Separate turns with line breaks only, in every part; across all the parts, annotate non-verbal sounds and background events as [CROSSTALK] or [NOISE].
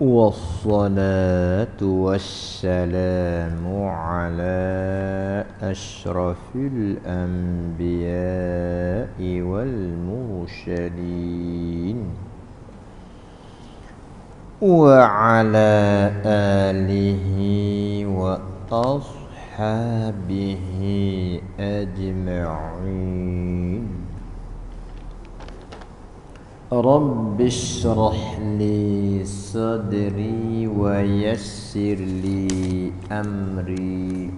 والصلاة والسلام على أشرف الأنبياء والمرسلين وعلى آله وأصحابه أجمعين رب اشرح لي صدري ويسر لي أمري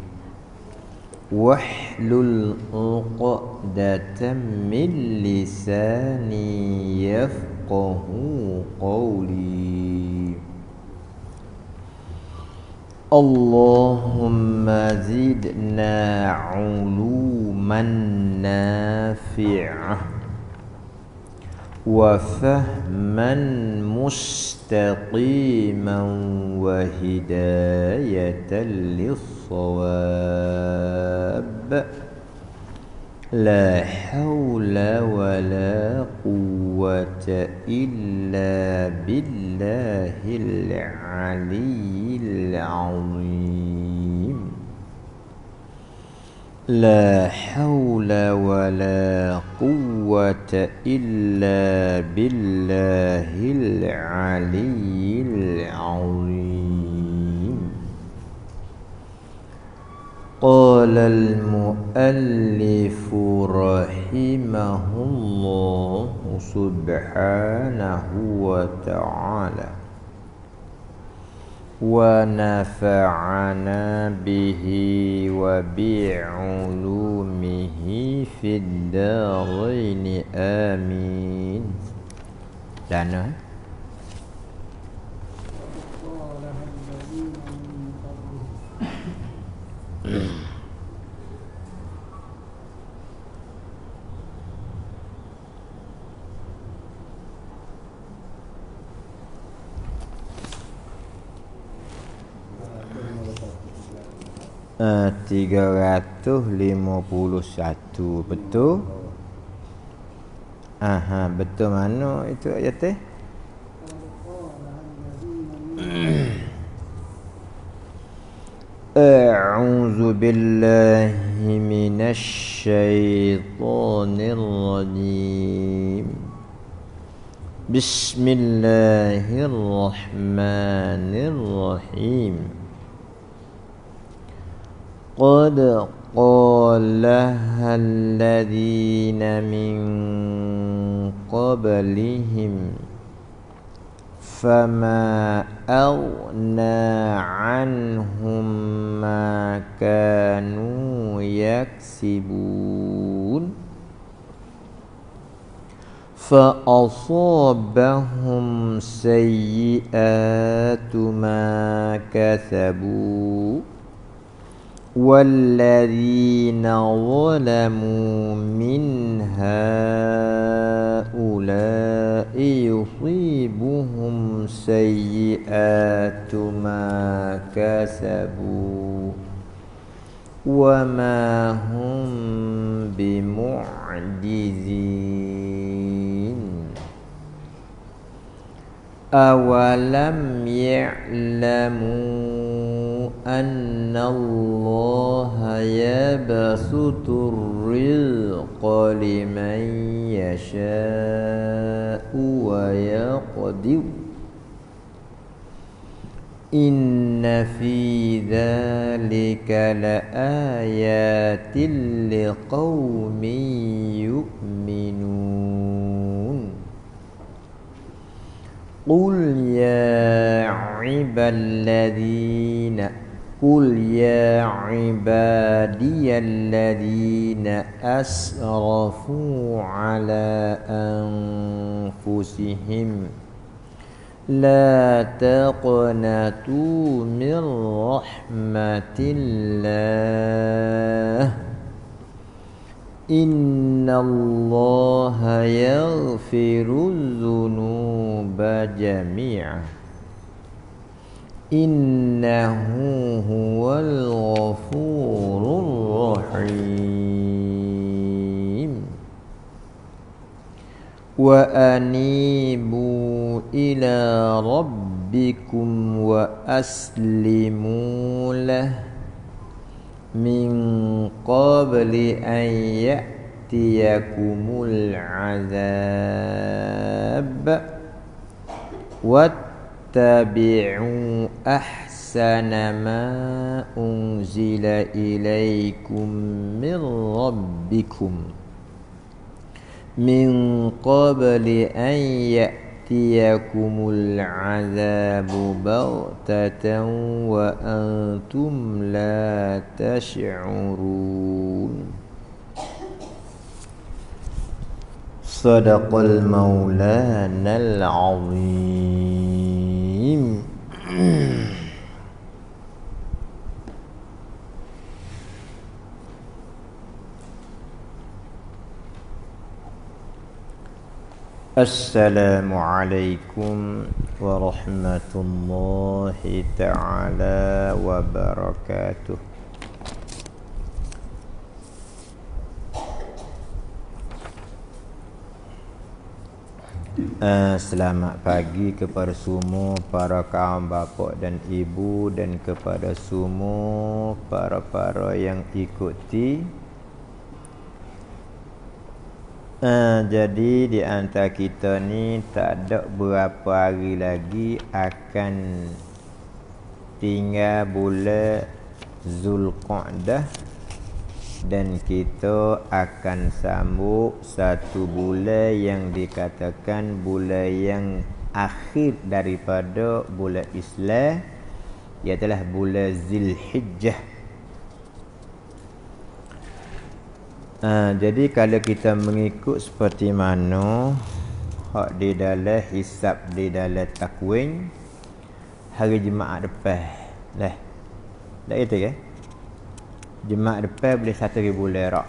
واحلل عقدة من لساني يفقه قولي اللهم زدنا علوما نافعه وفهما مستقيما وهداية للصواب لا حول ولا قوة إلا بالله العلي العظيم لا حول ولا قوة إلا بالله العلي العظيم قال المؤلف رحمه الله سبحانه وتعالى ونفعنا به وبعلومه في الدارين آمين دعنا Mm-hmm. 351 betul aha betul mana itu ayat teh اعوذ بالله من الشيطان الرجيم بسم الله الرحمن الرحيم قد قالها الذين من قبلهم فما أغنى عنهم ما كانوا يكسبون فأصابهم سيئات ما كسبوا والذين ظلموا من هؤلاء يصيبهم سيئات ما كسبوا وما هم بمعجزين أولم يعلموا أن الله يبسط الرزق لمن يشاء ويقدر إن في ذلك لآيات لقوم يؤمنون قل يا عباد الذين قل يا عبادي الذين اسرفوا على انفسهم لا تقنطوا من رحمه الله ان الله يغفر الذنوب جميعا إنه هو الغفور الرحيم وأنيبوا إلى ربكم وأسلموا له من قبل أن يأتيكم العذاب واتقوا اتبعوا أحسن ما أنزل إليكم من ربكم من قبل أن يأتيكم العذاب بغتة وأنتم لا تشعرون صدق المولانا العظيم الرجيم السلام عليكم ورحمة الله تعالى وبركاته Uh, selamat pagi kepada semua para kaum bapak dan ibu dan kepada semua para-para yang ikuti. Uh, jadi di antara kita ni tak ada berapa hari lagi akan tinggal bulan Zulqa'dah dan kita akan sambut satu bulan yang dikatakan bulan yang akhir daripada bulan Islam iaitu bulan Zilhijjah. Ha, jadi kalau kita mengikut seperti mana hak di dalam hisab di dalam takwin hari Jumaat depan lah. Dah itu ke? Eh? Jumat depan boleh satu ribu lerak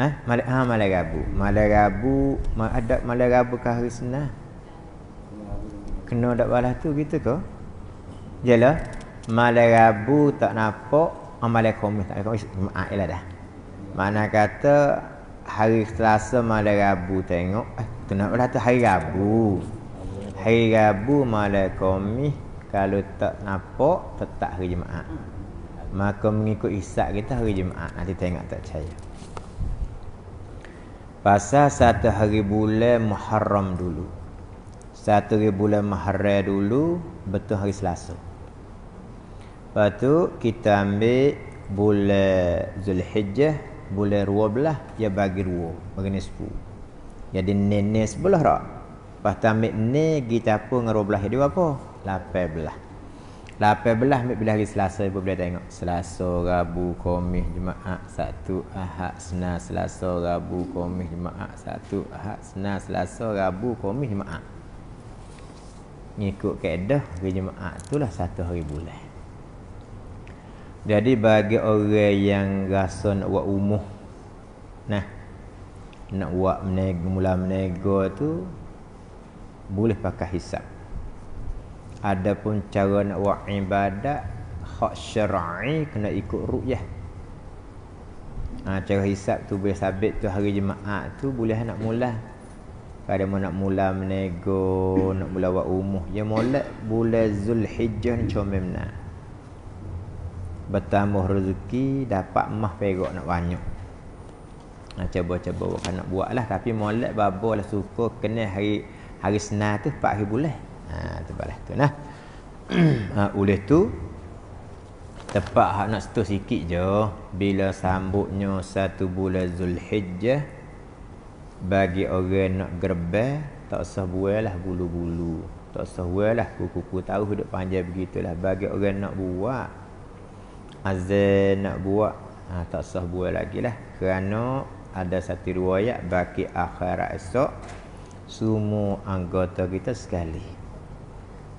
Eh, ha? malam ha, malam Rabu. Malam Rabu, ma ada malam Rabu ke hari Senin? Kena dak balas tu gitu ke? Jelah. Malam Rabu tak nampak, amalan ha, Khamis tak nampak. Jumaat lah dah. Mana kata hari Selasa malam Rabu tengok, eh kena balas tu hari Rabu. Hari Rabu malam Khamis kalau tak nampak, tetap hari Jumaat. Maka mengikut isap kita hari Jumaat Nanti tengok tak percaya Pasal satu hari bulan Muharram dulu Satu hari bulan Muharram dulu Betul hari Selasa Lepas tu kita ambil Bulan Zulhijjah Bulan Ruwa belah Ya bagi Ruwa Bagi sepuluh Jadi nenek sebelah tak Lepas tu ambil ni Kita apa dengan Ruwa belah Dia apa? Lapa belah Lapan belah ambil bila hari Selasa ibu boleh tengok. Selasa, Rabu, komis Jumaat, Sabtu, Ahad, Senin, Selasa, Rabu, komis Jumaat, Sabtu, Ahad, Senin, Selasa, Rabu, Khamis, Jumaat. Ngikut kaedah hari Jumaat itulah satu hari bulan. Jadi bagi orang yang rasa nak buat umuh. Nah. Nak buat menego, mula menego tu boleh pakai hisap. Adapun cara nak buat ibadat hak syar'i kena ikut ru'yah. Ha, cara hisap tu boleh sabit tu hari jemaah tu boleh nak mula. Kada mau nak mula menego, nak mula buat umuh. Ya molek bulan Zulhijjah ni comel nak. Bertambah rezeki dapat mah perak nak banyak. Ha, cuba-cuba kan nak buat lah. Tapi molek babo lah suka kena hari hari senar tu 4 hari bulan ha, tu balas tu nah [CLEARS THROAT] ha, oleh tu tepat hak nak setuh sikit je bila sambutnya satu bulan Zulhijjah bagi orang nak gerbel tak usah buailah bulu-bulu tak usah buailah kuku-kuku tahu hidup panjang begitulah bagi orang nak buat azan nak buat ha, tak usah buat lagi lah kerana ada satu riwayat bagi akhirat esok semua anggota kita sekali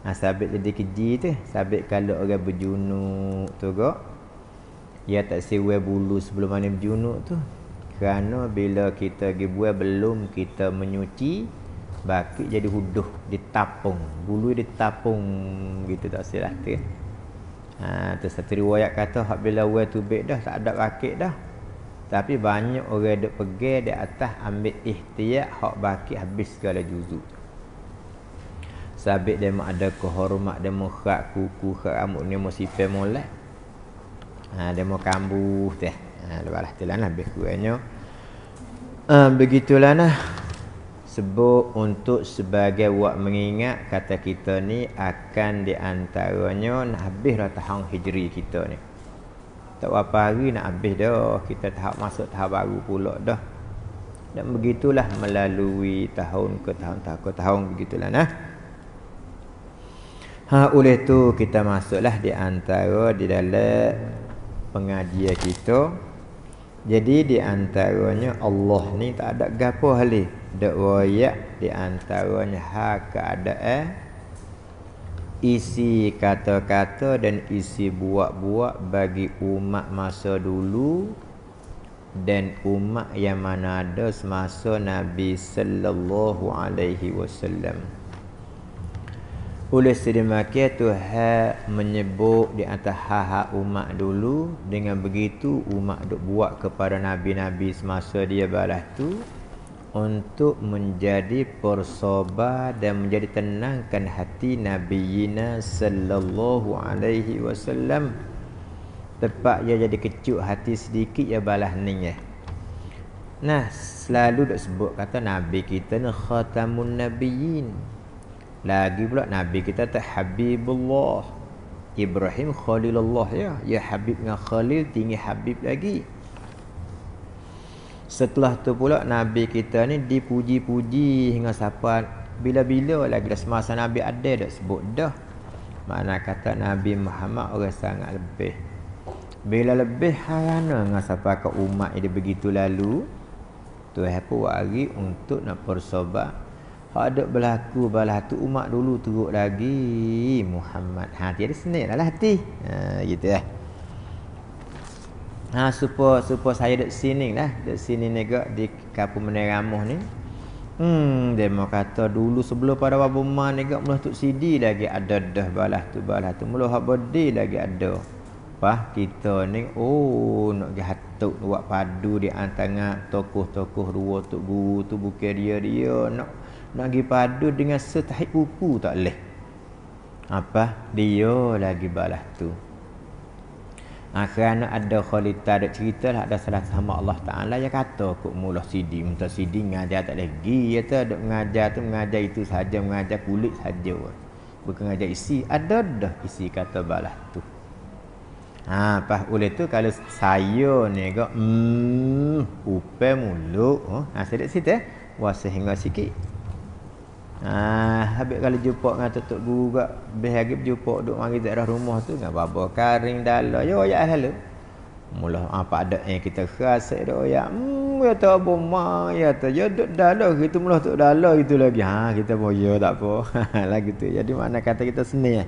ha, sabit jadi keji tu sabit kalau orang berjunuk tu kok ia tak siwe bulu sebelum mana berjunuk tu kerana bila kita pergi buat belum kita menyuci bakit jadi huduh ditapung bulu ditapung gitu tak silap lah tu ha, tu satu riwayat kata bila wa tu baik dah tak ada rakit dah tapi banyak orang duk pergi di atas ambil ikhtiar hak bakit habis segala juzuk Sabit dia mak ada kehormat dia mau khak kuku khak rambut ni mesti pe molek. Ha dia mau kambuh teh. Ha lebalah tu lah lebih kurangnya. Ha begitulah nah. Sebut untuk sebagai wak mengingat kata kita ni akan di antaranya nak habis dah tahun hijri kita ni. Tak apa hari nak habis dah. Kita tahap masuk tahap baru pula dah. Dan begitulah melalui tahun ke tahun tahun ke tahun begitulah nah. Ha oleh tu kita masuklah di antara di dalam pengajian kita. Jadi di antaranya Allah ni tak ada gapo hal ni. Dak royak di antaranya ha keadaan isi kata-kata dan isi buat-buat bagi umat masa dulu dan umat yang mana ada semasa Nabi sallallahu alaihi wasallam. Oleh sedemikian Tuhan menyebut di atas hak-hak umat dulu Dengan begitu umat duk buat kepada Nabi-Nabi semasa dia balas tu Untuk menjadi persoba dan menjadi tenangkan hati Nabi Yina Sallallahu Alaihi Wasallam Tepat ia jadi kecut hati sedikit ya balah ni ya eh. Nah selalu duk sebut kata Nabi kita ni khatamun nabiyin lagi pula Nabi kita tak Habibullah Ibrahim Khalilullah ya Ya Habib dengan Khalil tinggi Habib lagi Setelah tu pula Nabi kita ni dipuji-puji hingga siapa Bila-bila lagi dah semasa Nabi ada dah sebut dah Mana kata Nabi Muhammad orang sangat lebih Bila lebih harana dengan siapa ke umat dia begitu lalu Tuhan pun wari untuk nak bersobat ada berlaku balah tu umat dulu teruk lagi Muhammad. Ha dia senilah lah hati. Ha gitu lah. Ha supo supo saya dekat sini lah, dekat sini nego di kampung Meneramuh ni. Hmm demo kata dulu sebelum pada babu ma nega mula tu sidi lagi ada dah balah tu balah tu mula hak bodi lagi ada. Wah kita ni oh nak gi hatuk buat padu di antara tokoh-tokoh dua tok guru tu bukan dia dia nak no nak pergi padu dengan setahi uku tak leh apa dia lagi balas tu ha, ada khalita ada cerita lah ada salah sama Allah Ta'ala yang kata aku mula sidi minta sidi mengajar tak lagi dia tu ada mengajar tu mengajar itu saja mengajar kulit saja bukan mengajar isi ada dah isi kata balas tu Ha, pas oleh tu kalau saya ni kak, hmm, upe mulu. Oh, ha, eh. Wah, sehingga sikit. Ah, habis kalau jumpa dengan tutup guru kat Habis lagi berjumpa duduk mari daerah rumah tu Dengan baba karing dalam Ya, ya, hello ya, ya. Mula apa ah, ada yang kita rasa tu Ya, hmm, ya tak apa ma Ya tak, ya duduk dalam Kita mula duduk dalam itu lagi ha, kita pun ya tak apa Lagi [LAUGHS] lah, tu, jadi ya, mana kata kita seni ya,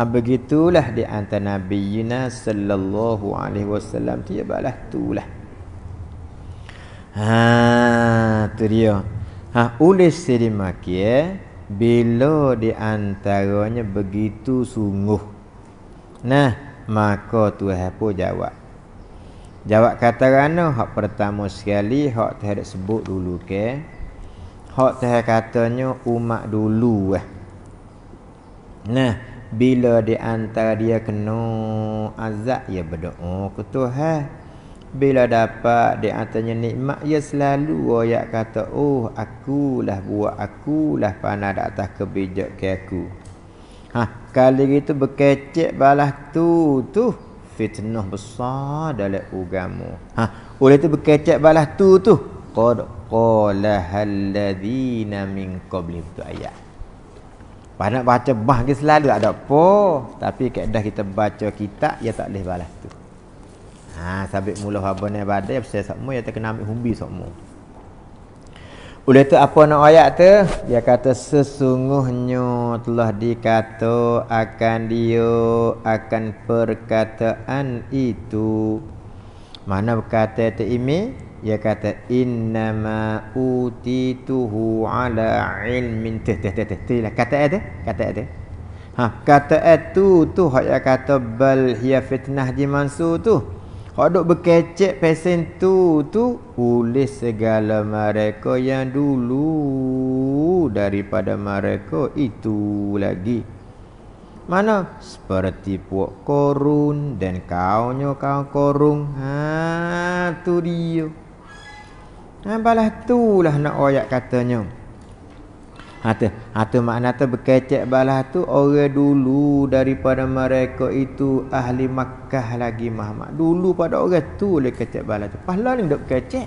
ha, Begitulah di antara Nabi Yina Sallallahu alaihi wasallam Tiba lah, tu lah Haa, tu dia Ha, oleh Seri Makir Bila di antaranya begitu sungguh Nah, maka Tuhan pun jawab Jawab kata rana, hak pertama sekali Hak Tuhan sebut dulu ke Hak Tuhan katanya umat dulu eh. Nah, bila di antara dia kena azab Ya berdoa ke Tuhan bila dapat di atasnya nikmat Ia ya selalu ayat oh, kata Oh akulah buat akulah panah di atas kebijak ke aku ha, Kali itu berkecek balas tu tu Fitnah besar dalam ugamu. ha, Oleh itu berkecek balas tu tu Qad qalahalladhina min qablim tu ayat Panah baca bahagia selalu ada apa Tapi keadaan kita baca kitab Ia ya tak boleh balas tu Ha sabit mula apa ni badai pasal semua ya terkena ambil humbi semua. Oleh tu apa nak ayat tu? Dia kata sesungguhnya telah dikata akan dia akan perkataan itu. Mana berkata itu ini? Dia kata innama utituhu ala ilmin teh teh teh teh lah kata ada eh kata ada eh ha kata itu eh tu hak yang kata bal hiya fitnah di mansu tu kau duk berkecek pesen tu tu ulis segala mereka yang dulu daripada mereka itu lagi. Mana seperti puak korun dan kaunya kau korun. Ha tu dia. nampaklah ha, tu lah nak oyak katanya. Ha tu, ha tu makna tu berkecek balah tu orang dulu daripada mereka itu ahli Makkah lagi Muhammad. Dulu pada orang tu le kecek balah tu. Pahlawan ni dok kecek.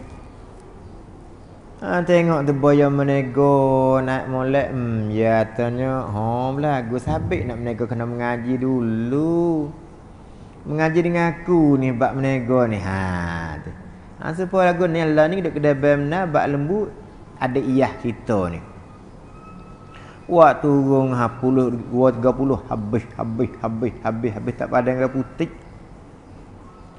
Ha tengok tu boya menego nak molek. Hmm ya tanya, ha belah aku sabik nak menego kena mengaji dulu. Mengaji dengan aku ni bab menego ni. Ha tu. Ha sepo lagu ni lah ni dok kedai bemna bab lembu ada iyah kita ni. Wah turun ha puluh dua tiga puluh habis habis habis habis habis tak padan ke putih.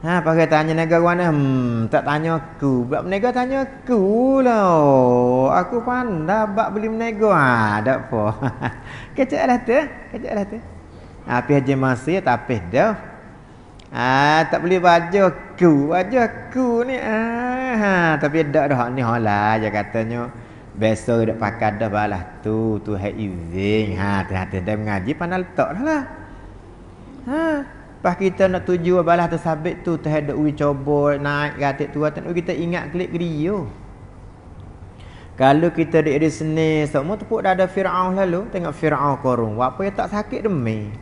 Ha pakai tanya negara mana? Hmm, tak tanya aku. Bab menega tanya aku lah. Aku pandai bab beli menega. Ha dak apa. [LAUGHS] Kecek lah tu. Kecek lah tu. Ha pi haji masa tapi dah. Ha tak beli baju aku. Baju aku ni ha, ha tapi dak dah ni halah je katanya. Besok dia pakat dah balas tu tu hak izin ha hati-hati dah mengaji panal tok dah lah. Ha pas kita nak tuju balas sabit tu tu hak ui coba naik gatik tu tu kita ingat klik gerio. Kalau kita di hari Senin semua tepuk dah ada Firaun lalu tengok Firaun korong apa yang tak sakit demi.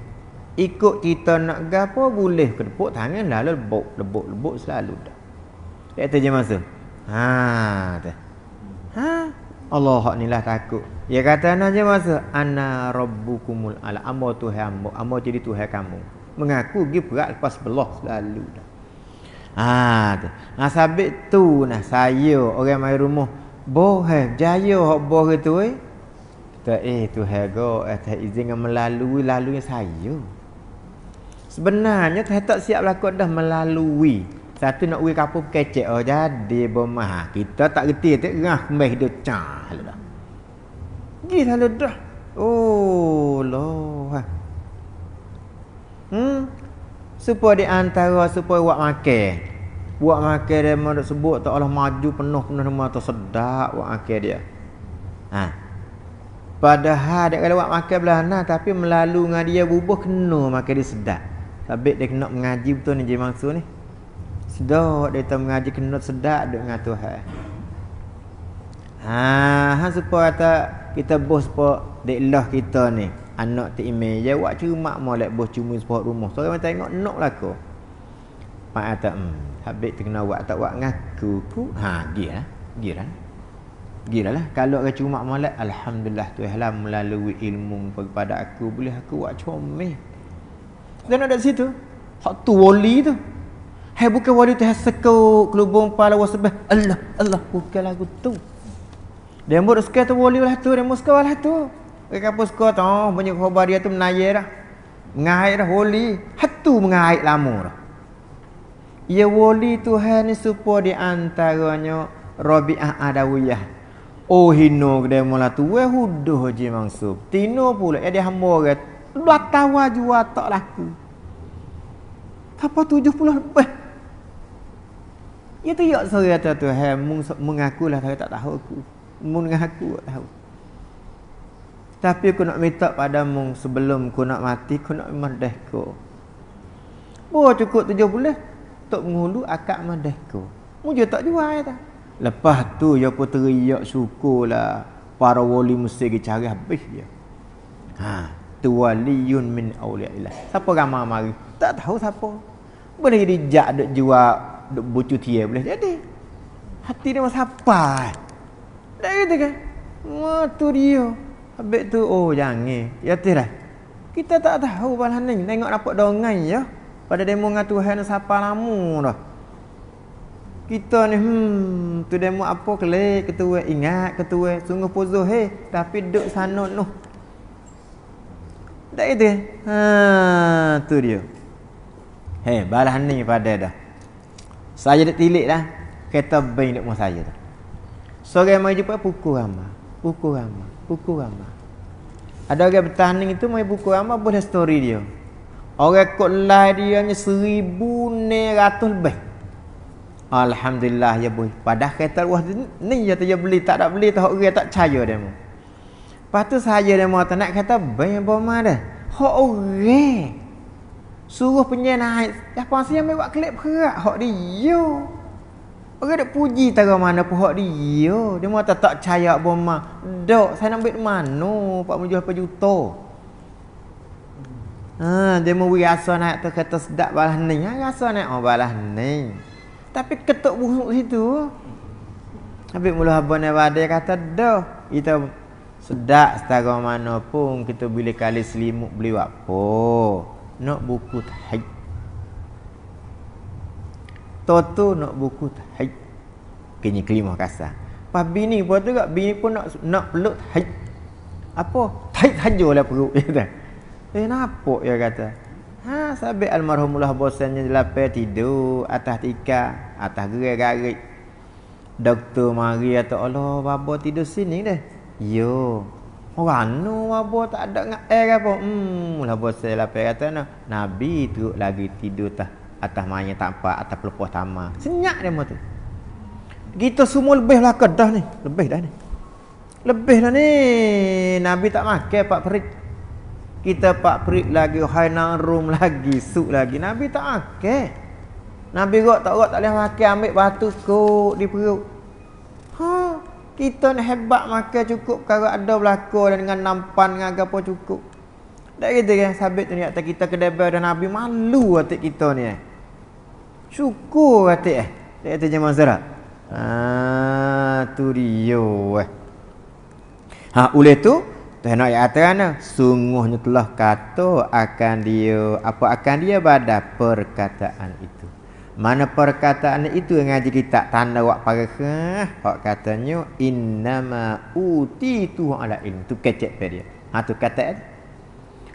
Ikut kita nak gapo boleh ke tepuk tangan lalu lebuk lebuk lebuk selalu dah. Dia terjemah masa. Ha tu. Ha. Allah ni lah takut. Dia kata nak je masa ana rabbukumul ala ambo tuhan ambo ambo jadi tuhan kamu. Mengaku gi berat lepas belah selalu dah. Ha tu. Nah sabit tu nah saya orang mai rumah bohe jaya hok bohe tu eh. Kata eh tuhan go eh tak izin dengan melalui lalunya saya. Sebenarnya tak siap lakuk dah melalui satu nak uri kapur kecek aja oh, di bomah kita tak reti tak gerah kembes dia cah lalu dah gi lalu dah oh lo ha hmm supaya di antara supaya buat makan buat makan dia mahu sebut tak Allah maju penuh penuh semua atau sedap buat makan dia ha padahal dia kalau buat makan belah nah tapi melalui dengan dia bubuh kena makan dia sedap tapi dia kena mengaji betul ni jemang maksud ni Sedap dia tak mengaji kena sedap dengan Tuhan. Ah, ha, supaya kata kita bos sport dek lah kita ni. Anak tak imej je wak cuma molek bos cuma sport rumah. Sorang macam tengok nok lah ko. Pak kata hmm, habis terkena wak tak wak ngaku ku. Ha, gila. Gila. Gila lah Kalau aku cuma malak Alhamdulillah tu ihlam Melalui ilmu kepada aku Boleh aku buat comel Dan ada situ Hak tu wali tu Hai bukan wali tu hai sekut kelubung pala wasbah. Allah, Allah bukan lagu tu. Dia mesti suka tu wali lah tu, dia mesti suka lah tu. Kau kapo suka tu, punya khabar dia tu menaya dah. Mengai dah wali, hatu mengai lama dah. Ya wali Tuhan ni supo di antaranya Rabi'ah Adawiyah. Oh hino gede mula tu we huduh je mangsub. Tino pula ya dia hamba orang. Dua tawa jua tak laku. Apa 70 lebih? Dia yok sorry kata tu mengaku lah kalau tak tahu aku Mengaku tak tahu Tapi aku nak minta padamu Sebelum aku nak mati Aku nak merdeka Oh cukup tujuh boleh Untuk menghulu akak merdeka Mu je tak jual kata ya Lepas tu Dia ya pun teriak syukur lah Para wali mesti pergi cari habis dia Ha Tuwaliyun min awliya'illah Siapa ramai mari Tak tahu siapa Boleh dijak duk jual duk bucu tia boleh jadi. Hati dia masa apa? Dah gitu kan? Wah, tu dia. Habis tu, oh jangan. Ya, lah Kita tak tahu pada ni. Tengok nampak dongeng ya. Pada demo dengan Tuhan, siapa lama dah. Kita ni, hmm, tu demo apa kelek ketua. Ingat ketua, sungguh puzuh. he Tapi duduk sano tu. Tak gitu kan? Haa, tu dia. Hei, balahan ni pada dah. Saya dah tilik dah Kereta bank dekat rumah saya tu Sore mari jumpa pukul ramah Pukul ramah Pukul ramah Ada orang bertanding itu mari pukul ramah Boleh story dia Orang kot lah dia hanya seribu ni ratus lebih Alhamdulillah ya boy Padahal kereta luas ni je tu dia ya beli Tak nak beli tu orang tak percaya dia mu Lepas tu saya dia mahu tak nak kereta bank yang bawa mana Orang Suruh penyen naik. Dah pun saya ambil buat klip perak. Hak dia. Orang nak puji tak mana pun hak dia. Dia mahu tak percaya bomba. Dok, saya nak ambil mana? 40 juta. Ha, dia mahu beri rasa naik tu kata sedap balas ni. Ha, rasa naik oh, balah ni. Tapi ketuk busuk situ. Habis mula habis ni badai kata dah. Kita sedak setara mana pun. Kita boleh kali selimut beli apa nak buku tahajud. Toto nak buku tahajud. Kini kelima kasar. Pas bini pun tu kak, bini pun nak nak peluk tahajud. Apa? Tahajud hajur lah perut. Dia kata. Eh, kenapa? Dia kata. Ha, sabit almarhumullah bosannya lapar tidur atas tika, atas gerai-gerai. Doktor mari atau Allah, babo tidur sini dah. Yo, Rana wabah tak ada dengan air apa. Hmm, labah saya lapar kata no. Nabi tu lagi tidur tah. Atas maya tak apa, atas pelepuh tamah. Senyak dia tu. Kita semua lebih lah kedah ni. Lebih dah ni. Lebih dah ni. Nabi tak makan pak perik. Kita pak perik lagi, Hai hainan room lagi, suk lagi. Nabi tak makan. Nabi rok tak rok tak boleh makan, ambil batu kot di perut. Haa. Kita ni hebat makan cukup kalau ada berlaku dan dengan nampan dengan apa cukup. Tak kita kan sabit tu ni kata kita ke bel dan Nabi malu hati kita ni eh. Syukur hati eh. Tak kata jemaah zarat. Ha tu dia eh. Ha oleh tu tu nak ayat mana? Sungguhnya telah kata akan dia apa akan dia pada perkataan itu. Mana perkataan itu yang ngaji kita tanda wak parahe, hak katanya innama uti tu ala ilmu tu kecek pe dia. Ha tu kata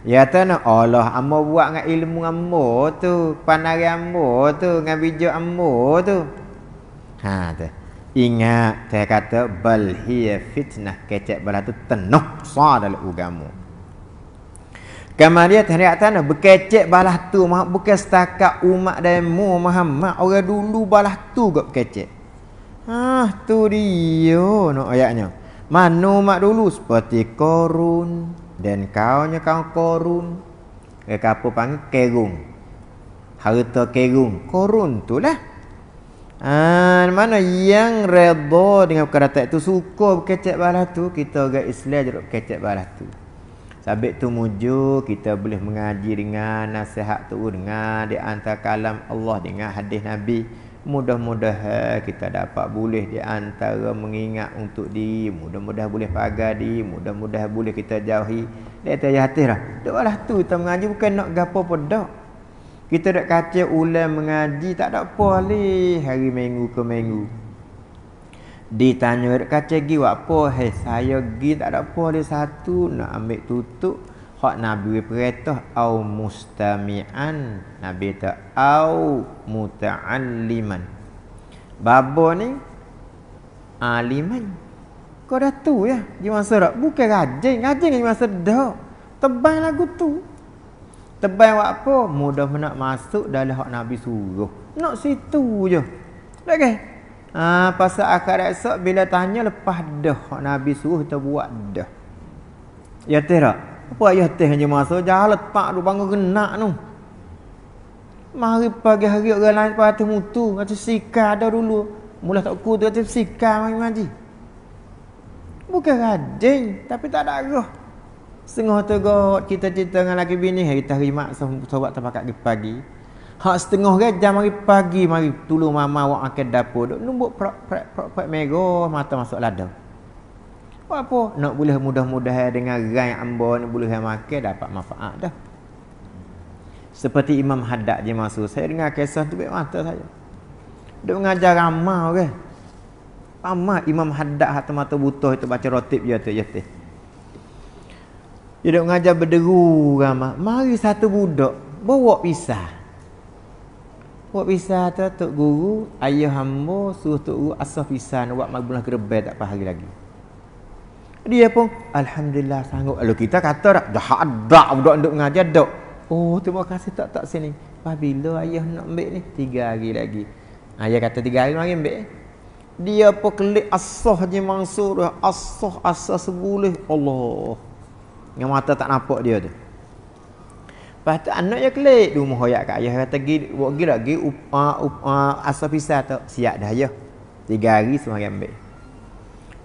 Ya tanah Allah ambo buat ngan ilmu ambo tu, panari ambo tu, ngan bijo ambo tu. Ha tu. Ingat saya kata bal hiya fitnah kecek bala tu tenuh sa dalam agama. Kamal dia teriak tanah berkecek balah tu mah bukan setakat umat mu Muhammad orang dulu balah tu gap kecek. Ha ah, tu dia nak no, ayatnya. Mano mak dulu seperti korun dan kaunya kau korun. Ke kapo panggil kerung. Harta kerung, korun tu lah. Ah, mana yang redha dengan perkara itu suka berkecek balah tu kita orang Islam jeruk kecek balah tu. Sabit tu muju kita boleh mengaji dengan nasihat tu dengan di antara kalam Allah dengan hadis Nabi. mudah mudah eh, kita dapat boleh di antara mengingat untuk di mudah mudah boleh pagar di mudah-mudahan boleh kita jauhi dari tajah hati lah. Doalah tu kita mengaji bukan nak gapo pun dak. Kita nak kata ulang mengaji tak ada apa hari minggu ke minggu. Ditanya dekat kaca gi buat apa? Hei, saya gi tak ada apa ada satu nak ambil tutup. Hak Nabi beritah au mustami'an. Nabi kata au muta'alliman. Babo ni aliman. Kau dah tu ya. Di masa dak bukan rajin, rajin di masa dak. Tebang lagu tu. Tebang buat apa? Mudah nak masuk dalam hak Nabi suruh. Nak situ je. Okey. Ah uh, pasal akhirat esok bila tanya lepas dah Nabi suruh kita buat dah. Ya tera. Apa ayah teh hanya masuk jalan tepat duk bangun genak tu. Mari pagi hari orang lain pada hati mutu. Kata sikar ada dulu. Mula tak ku tu kata sikar mari maji. Bukan rajin. Tapi tak ada roh. Sengah tu kita cerita dengan lagi bini. Hari tarimak sobat terpakat pagi. Hak setengah kan jam mari pagi mari tolong mama awak makan dapur. Duk numbuk prak prak prak prak merah mata masuk lada. Apa apa nak boleh mudah mudah dengan gerai ambo ni boleh makan dapat manfaat dah. Seperti Imam Haddad je masuk. Saya dengar kisah tu baik mata saya. Dok mengajar ramah kan. Pama Imam Haddad hati mata buta itu baca roti je tu je ya tu. Dia duk mengajar berderu ramah. Mari satu budak bawa pisah. Buat pisah tu lah Tok Guru Ayah hamba Suruh Tok Guru Asah pisah Buat magbulah gerbel Tak faham lagi lagi Dia pun Alhamdulillah sanggup Kalau kita kata tak Dah ada Budak untuk mengajar Duk Oh terima kasih tak tak sini Bila ayah nak ambil ni Tiga hari lagi Ayah kata tiga hari lagi ambil Dia pun kelip asah je mangsur Asah asah sebulih Allah Yang mata tak nampak dia tu Lepas tu yang kelik di rumah ayah kat ayah kata gi buat gi lah gi upa upa asa pisah tu siap dah ya. Tiga hari semalam ambil.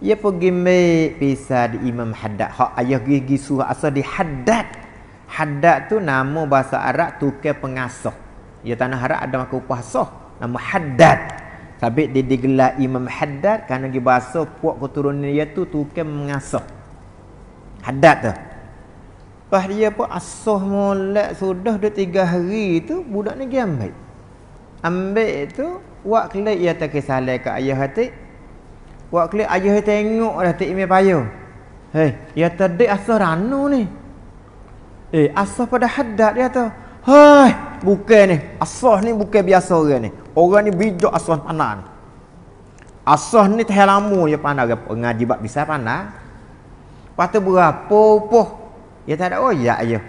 Ia pergi ambil pisah di Imam Haddad. Hak ayah gi gi suruh asa di Haddad. Haddad tu nama bahasa Arab tu tukar pengasuh. Ia tanah Arab ada maka upah soh. Nama Haddad. Tapi dia digelar Imam Haddad kerana di bahasa puak keturunan dia tu tukar mengasuh. Haddad tu. Lepas dia pun asuh mulak sudah dah tiga hari tu budak ni pergi ambil. Ambil tu buat kelek ia tak kesalai ke ayah hati. Buat kelek ayah hati tengok dah tak imi payo. Hei, ia terdek asuh ranu ni. Eh, asuh pada hadat dia tu. Hai, bukan ni. Asuh ni bukan biasa orang ni. Orang ni bijak asuh panah ni. Asuh ni terlalu lama dia panah. Ngaji bisa panah. Lepas tu berapa upah Ya tak ada wajak ayah.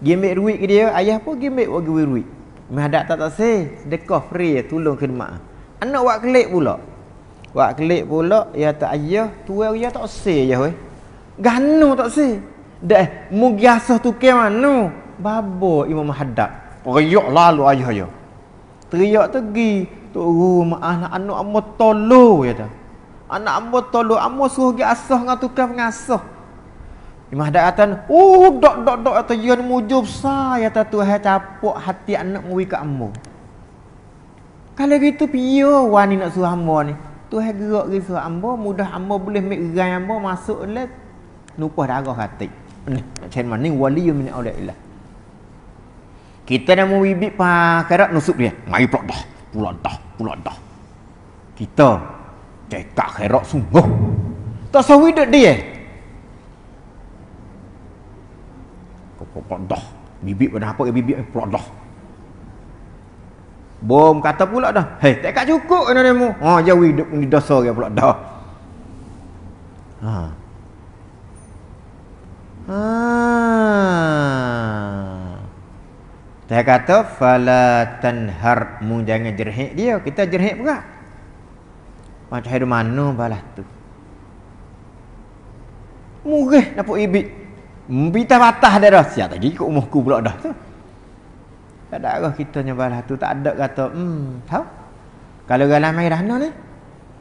Dia ambil ruik ke dia, ayah pun dia ambil wajak ruik. Menghadap tak tak say. Dekah free, ya, tolong khidmat. Anak buat kelip pula. Buat kelip pula, ya tak ayah. Tua ya tak say ya Eh. Ganu tak say. Dah, mugiasah tu ke mana? Babo imam menghadap. Teriak lalu ayah ayah. Teriak tergi. Tok Guru, anak anak amot tolong. Ya tak? Anak amot tolong. amot suruh pergi asah dengan tukar pengasah. Imah datang, oh uh, dok dok dok atau yang mujub saya ya ta tu capuk hati anak mui ke ambo. Kalau gitu piyo wani nak suruh ambo ni. Tu hai gerak ke suruh ambo, mudah ambo boleh mik gerai ambo masuk le nupah darah hati. Ni macam mana ni wali yang minat oleh Allah. Kita nak membibik pakarak nusuk dia. Mari pulak dah. Pulak dah. Pulak dah. Kita cekak kerak sungguh. Tak sahwi dia. Pondoh. Bibit pada apa ke bibit? Pondoh. Bom kata pula dah. Hei, tak kat cukup kena demo. Ha, jauh hidup ni dosa ke pula dah. Ha. Ha. Saya kata fala tanhar mu jangan jerhek dia. Kita jerhek pula. Macam hidup mana balas tu. Murih dapat ibit. Mpita patah dia dah. Siap lagi ikut umurku pula dah tu. Tak ada arah kita nyebalah tu. Tak ada kata, hmm, tahu? Kalau galah main rana ni.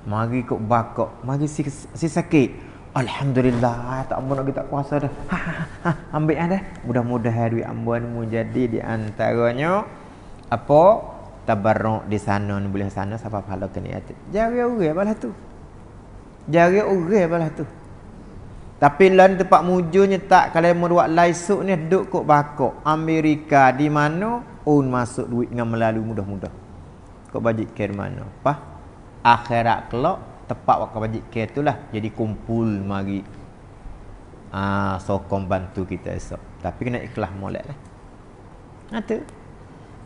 Mari ikut bakok. Mari si, si sakit. Alhamdulillah. Ah, tak ambil lagi tak kuasa dah. Ha, ha, ha, ha ambil ah, dah. Mudah-mudahan ah, duit ambil mu jadi di antaranya. Apa? Tabarok di sana ni boleh sana. Sapa pahala kena hati. Jari orang balah tu. Jari orang balah tu. Tapi lain tempat mujunya tak kalau mau buat laisuk ni duduk kok bakok Amerika di mana un masuk duit dengan melalui mudah-mudah. Kok bajik ke mana? Apa? Akhirat kelak tempat wak bajik ke itulah jadi kumpul mari. Ah sokong bantu kita esok. Tapi kena ikhlas molek lah. Ha tu.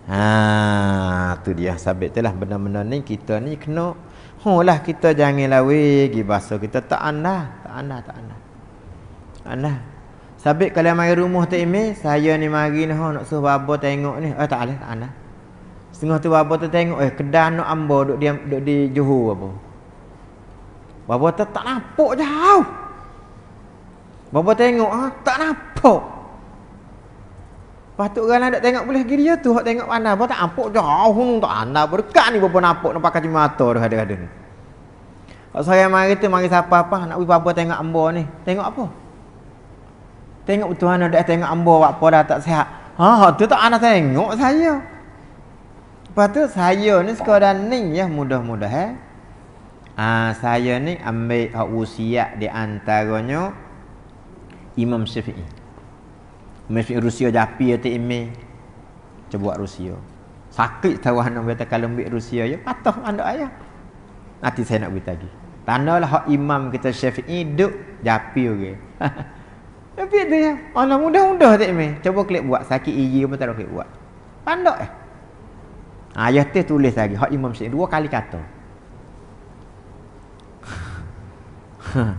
Ha tu dia sabit tu lah benar benda ni kita ni kena Oh lah kita jangan lawe Gibasa kita tak anda Tak anda tak anda Alah. Sabik kalau mai rumah tak ime saya ni mari noh nak suruh babo tengok ni. Oh tak alah, tak alah. Setengah tu babo tu tengok, eh kedai nak ambo duk dia duk di Johor apa. Babo tu tak nampak jauh. Babo tengok ah, tak nampak. Patut orang nak tengok boleh kiri tu, hak tengok mana babo tak nampak jauh pun tak anda berkat ni babo nampak nampak kaca mata dah ada-ada ni. Kalau saya mari tu mari siapa-apa nak pergi babo tengok ambo ni. Tengok apa? Tengok Tuhan ada tengok ambo buat pada tak sihat. Ha, ha tu tak ana tengok saya. Lepas tu saya ni sekadar ni ya mudah-mudah eh. Ha, saya ni ambil hak usia di antaranya Imam Syafi'i. Imam Syafi'i Rusia japi ya tak imi. Cuba Rusia. Sakit tahu anak kata kalau ambil Rusia ya patah anak ayah. Nanti saya nak beritahu lagi. Tandalah hak imam kita Syafi'i duk japi orang. Okay? [LAUGHS] Tapi dia ya. Alah oh, mudah-mudah tak main. Cuba klik buat. Sakit iji, e pun tak klik buat. Pandok eh. Ha, ayah teh tulis lagi. Hak Imam Syed. Dua kali kata. [LAUGHS]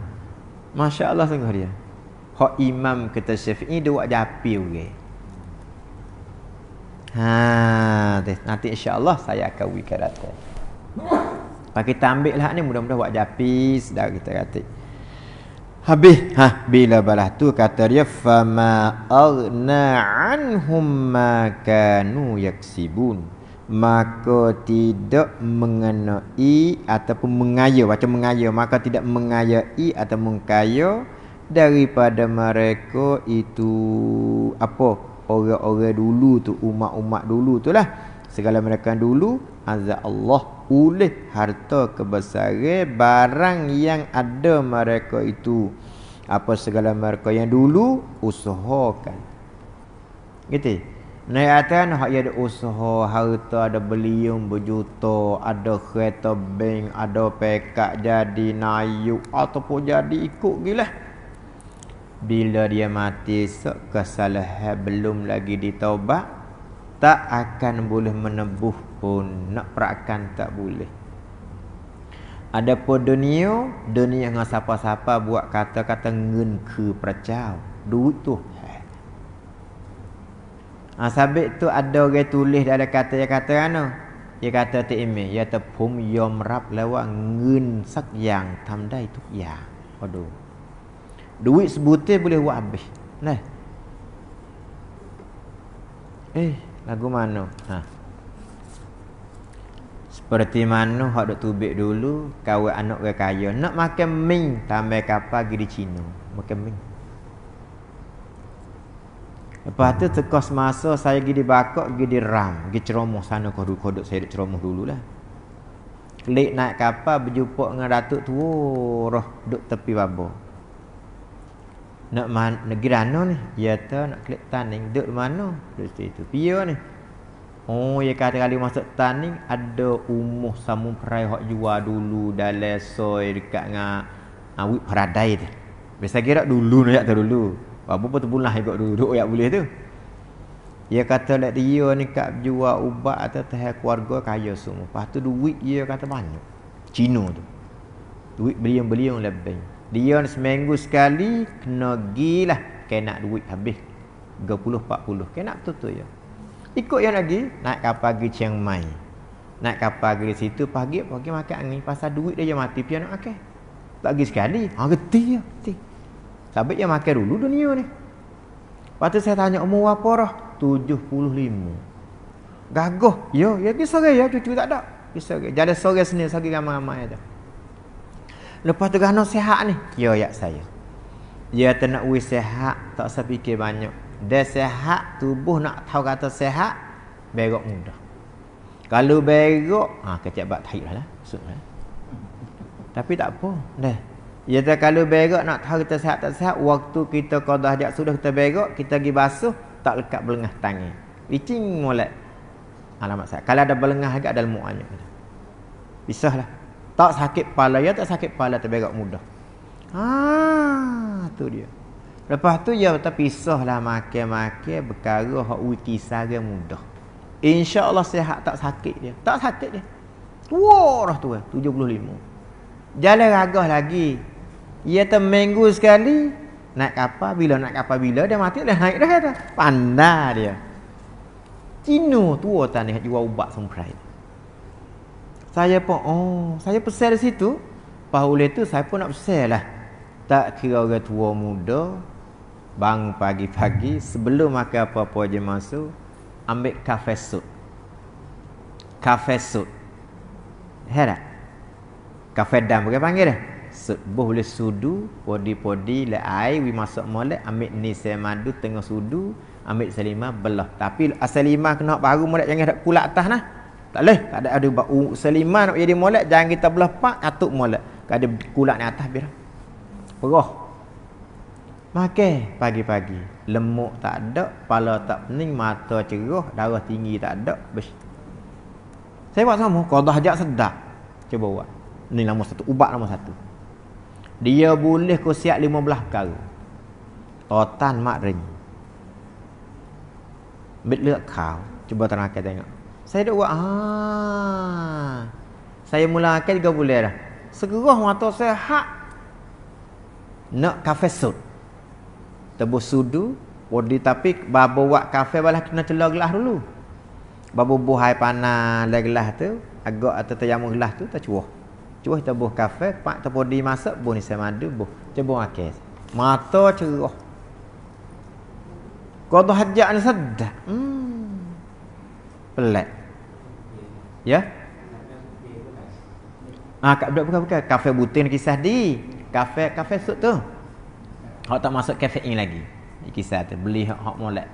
Masya Allah sungguh dia. Hak Imam kata Syafi'i dia buat japi okay. Ha, Nanti insya Allah saya akan wikir rata. Pak kita lah ni. Mudah-mudah buat japi. Sedar kita rata. Habis ha bila balah tu kata dia fama aghna anhum ma kanu yaksibun maka tidak mengenai ataupun mengaya macam mengaya maka tidak mengayai atau mengkaya daripada mereka itu apa orang-orang dulu tu umat-umat dulu tu lah segala mereka dulu azza Allah oleh harta kebesaran barang yang ada mereka itu apa segala mereka yang dulu usahakan gitu Naik atas hak ada usaha harta ada belium berjuta ada kereta bank ada pekak jadi naik ataupun jadi ikut gila bila dia mati sok kesalahan belum lagi ditobat tak akan boleh menebuh pun nak perakan tak boleh. Adapun dunia, dunia dengan siapa-siapa buat kata-kata ngen ke percau. Duit tu. Ha, sabit tu ada orang tulis dalam kata yang kata mana? Dia kata kan tak imi. Dia kata pum yom rap lewat ngen sak yang tam dai tuk ya. Aduh. Duit sebutir boleh buat habis. Nah. Eh, lagu mana? Haa. Berarti mana hak dok tubik dulu Kau anak kau kaya nak makan ming tambah kapal pergi di Cina makan ming. Lepas tu tekos masa saya pergi di bakok pergi di ram pergi ceromoh sana ke ruko dok saya ceromoh dululah. Klik naik kapal berjumpa dengan datuk tua roh duduk tepi babo. Nak man negerano ni ya tu nak klik tanding duduk mana? duduk situ. Pia ni. Oh ya kata kali masuk tan ni ada umuh samu perai hok jual dulu dalam soi dekat dengan awi uh, paradai tu. Biasa kira dulu nak no, tu dulu. Apa pun terbulah ikut duduk ya boleh tu. Ya kata nak dia ni kat jual ubat atau teh keluarga kaya semua. Lepas tu duit dia kata banyak. Cina tu. Duit beli yang beli yang lebih. Dia ni seminggu sekali kena gilah kena duit habis 30 40 kena betul tu ya. Ikut yang lagi Naik kapal pergi Chiang Mai Naik kapal pergi dari situ Pagi pagi makan angin Pasal duit dia mati Pian nak makan Tak pergi sekali Ha ah, geti ya Geti Sabit yang makan dulu dunia ni Lepas tu saya tanya Umur apa lah 75 Gagoh Ya ya pergi sore ya Cucu tak ada Pergi sore Jadi sore sini Sagi ramai-ramai aja. Lepas tu gana sehat ni Ya ya saya Ya tak nak uis sehat Tak usah fikir banyak Dah sehat tubuh nak tahu kata sehat Berok mudah Kalau berok ha, Kecil bak tahit lah, lah. Maksud, Tapi tak apa Dah Ya tak kalau berok nak tahu kita sehat tak sehat waktu kita qada hajat sudah kita berok kita pergi basuh tak lekat belengah tangan. Licin molek. Alamat saya. Kalau ada belengah agak dalam muanya. Pisahlah. Tak sakit kepala ya tak sakit kepala terberok mudah. Ha tu dia. Lepas tu ya terpisahlah makan-makan perkara hak uti sara mudah. Insya-Allah sihat tak sakit dia. Tak sakit dia. Tua dah tua, 75. Jalan ragah lagi. Ia terminggu sekali naik apa bila naik apa bila dia mati dah naik dah kata. Pandai dia. Cina tua tak ni ubat semprai. Saya pun oh, saya pesan di situ. Pahulah tu saya pun nak pesan lah. Tak kira orang tua muda, bang pagi-pagi sebelum makan apa-apa je masuk ambil kafe sud kafe sud hera kafe dam bukan panggil dah sebuh boleh sudu podi-podi le air, we masuk molek ambil ni semadu tengah sudu ambil selima belah tapi asal lima kena baru molek jangan tak kulak atas nah tak leh tak ada ada buat selima nak jadi molek jangan kita belah pak atuk molek kada kulak ni atas biar perah Makan pagi-pagi. Lemuk tak ada, kepala tak pening, mata ceroh, darah tinggi tak ada. Bes. Saya buat sama, qada hajat sedap. Cuba buat. Ni nombor satu, ubat nombor satu. Dia boleh kau siap belah perkara. Totan mak ring. Bila kau cuba terangkan tengok. Saya dah buat ah. Saya mula akan juga boleh dah. Segeroh mata sehat. Nak kafesut. sud tebus sudu wadi tapi babo wak kafe balah kena celah gelah dulu babo buhai panah dah gelah tu agak atau tayamu gelah tu tak cuah cuah tebus kafe pak tepodi masak bu ni semadu bu cebu akes mata cerah qadha hajjah an sedah, hmm pelak ya ah kak buka-buka kafe butin kisah di kafe kafe sut tu Hak tak masuk kafein lagi. Ini kisah tu beli hak hak molek.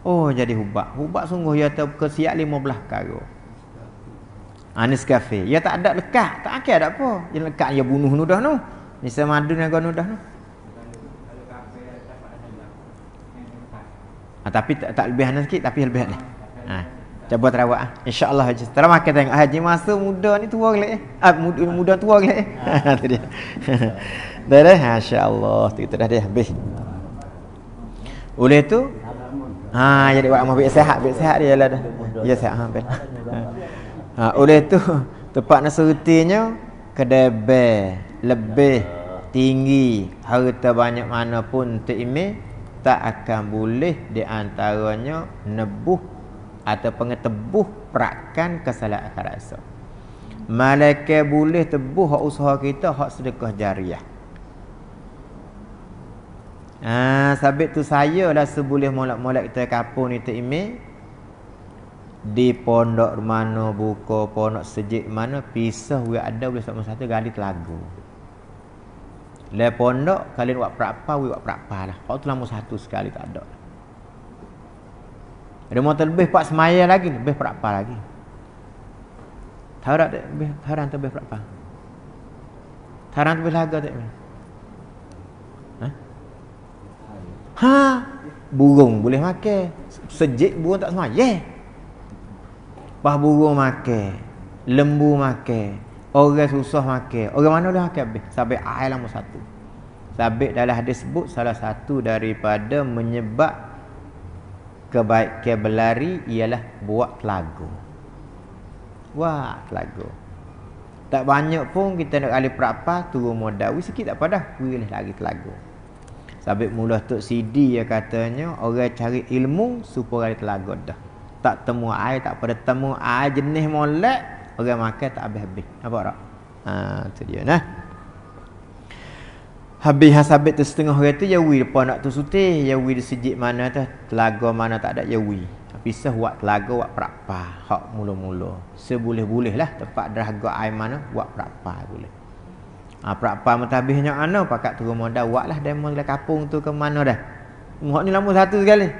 Oh jadi hubak. Hubak sungguh ya tahu ke siap belah karo. Anis ah, kafe. ya tak ada lekat. Tak akan ada apa. Yang lekat ya bunuh nu dah tu. Ni semadu ni agak nu dah tu. Ha, tapi tak, tak lebih anak sikit tapi lebih anak. Ha. Ah, cuba terawak ah. Insya-Allah haji. Terima kasih tengok haji masa muda ni tua gelek. Eh. Ah muda, muda tua gelek. Ha [LAUGHS] tu dia. [LAUGHS] Dah dah, Masya Allah, kita dah dah habis Oleh tu Ha, jadi buat amal baik sehat, baik sehat dia lah dah Ya sehat, ha, ben. ha, Oleh tu, tempat nak serutinya Kedai bear, lebih tinggi Harta banyak mana pun untuk Tak akan boleh di antaranya Nebuh atau pengetebuh perakan kesalahan akan rasa Malaikat boleh tebuh hak usaha kita, hak sedekah jariah. Ah sabit tu saya dah seboleh molek-molek kita kapur ni terime di pondok mana buka pondok sejik mana pisah we ada boleh sama satu gali telaga. Le pondok kalian buat prapa we buat prapa lah. Kau tu lama satu sekali tak ada. Ada mau terlebih pak semaya lagi, lebih prapa lagi. Tarak tak lebih tarang tak lebih prapa. Tarang tak lebih lagi tak. Ha, burung boleh makan. Sejik burung tak semayang. Yeah. Pas burung makan, lembu makan, orang susah makan. Orang mana dah makan habis? Sabik air lama satu. Sabik dalam hadis sebut salah satu daripada menyebab kebaik kebaikan berlari ialah buat telaga. Buat telaga. Tak banyak pun kita nak alih perapa, turun modawi sikit tak padah. Kuih lagi telaga. Sabit mula Tok Sidi ya katanya Orang cari ilmu supaya dia telaga dah Tak temu air Tak pernah temu air jenis molek Orang makan tak habis-habis Nampak tak? Ha, tu dia nah Habis yang sabit tu setengah hari tu Yawi depan nak tu sutih Yawi di sejik mana tu Telaga mana tak ada Yawi Pisah buat telaga buat perapah Hak mula-mula Seboleh-boleh lah Tempat dah gua air mana Buat perapah boleh Ha, ah, Perapa matabihnya ana pakat turun modal waklah demo gila kapung tu ke mana dah. Ngok ni lama satu sekali.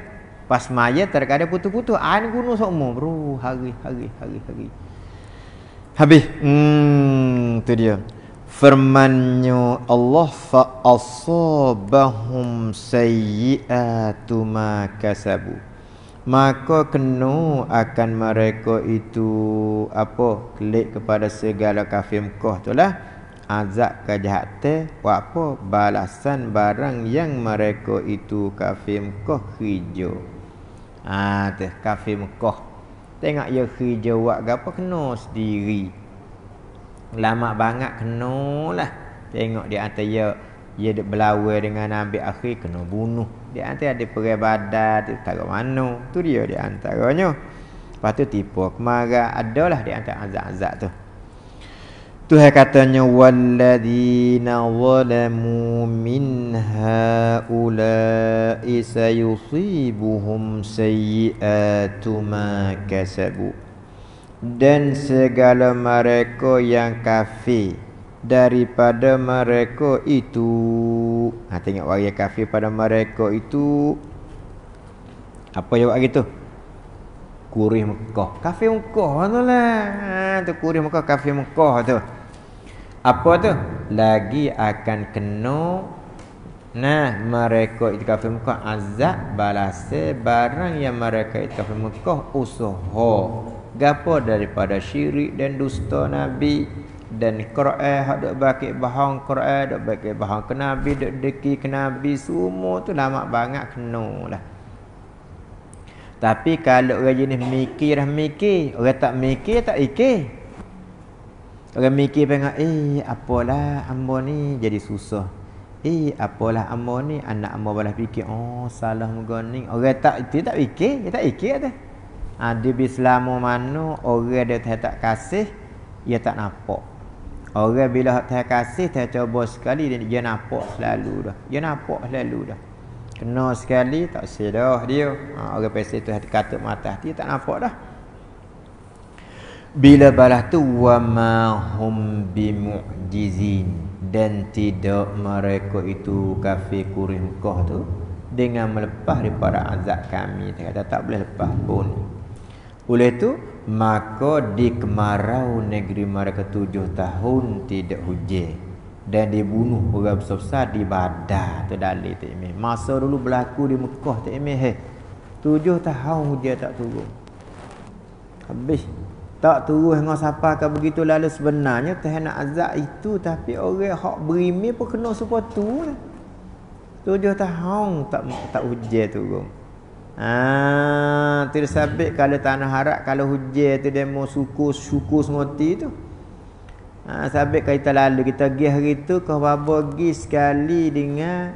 Pas maya terkadang putu-putu, an guno sokmo bro hari hari hari hari. Habis. Hmm tu dia. Firmannya Allah fa asabahum sayyi'atu ma kasabu. Maka kena akan mereka itu apa? klik kepada segala kafir Mekah tu lah azab kejahatan wa apa balasan barang yang mereka itu kafir Mekah hijau ah teh kafir Mekah tengok ya hijau wa gapo kena sendiri lama banget kena lah tengok dia atas ya ia ya dek berlawan dengan Nabi akhir kena bunuh Dia antara ada perang badar di tak mana tu dia di antaranya lepas tu tipu kemarah adalah dia antara azab-azab tu Tuhan katanya walladzina zalamu min haula'i sayusibuhum sayyi'atu ma kasabu dan segala mereka yang kafir daripada mereka itu ha tengok wajah kafir pada mereka itu apa jawab gitu kurih Mekah kafir Mekah tu lah ha, tu kurih Mekah kafir Mekah tu apa tu lagi akan kena nah mereka itu kafir Mekah azab balasa barang yang mereka itikaf di Mekah usaha gapo daripada syirik dan dusta nabi dan Quran hak dok bakik bahang Quran dok bakik bahang ke nabi dok deki ke nabi semua tu lama banget kena lah tapi kalau orang jenis mikir dah mikir orang tak mikir tak ikir Orang mikir pengen eh apalah ambo ni jadi susah. Eh apalah ambo ni anak ambo balah fikir oh salah muka ni. Orang tak dia tak fikir, dia tak fikir atas. Ha, ah, dia berislamu mana orang dia tak, kasih ia tak nampak. Orang bila tak kasih tak cuba sekali dia, dia nampak selalu dah. Dia nampak selalu dah. Kena sekali tak sedah dia. Ha, orang pesan tu hati kata mata hati tak nampak dah bila balah tu wa ma hum bimu'jizin dan tidak mereka itu kafir kurih Mekah tu dengan melepas daripada azab kami dia kata tak boleh lepas pun oleh itu maka di kemarau negeri mereka tujuh tahun tidak hujan dan dibunuh orang besar-besar di badar tu dalil tak imeh masa dulu berlaku di Mekah tak imeh tujuh tahun hujan tak turun habis tak terus dengan siapa ke begitu lalu sebenarnya Tuhan nak azab itu tapi orang hak berimi pun kena serupa tu lah. Tujuh tahun tak tak hujan ha, tu rum. Ah, tidak sabit kalau tanah harap kalau hujan tu dia mau suku syukur semati tu. Ah, sabit kita lalu kita pergi hari tu ke babo pergi sekali dengan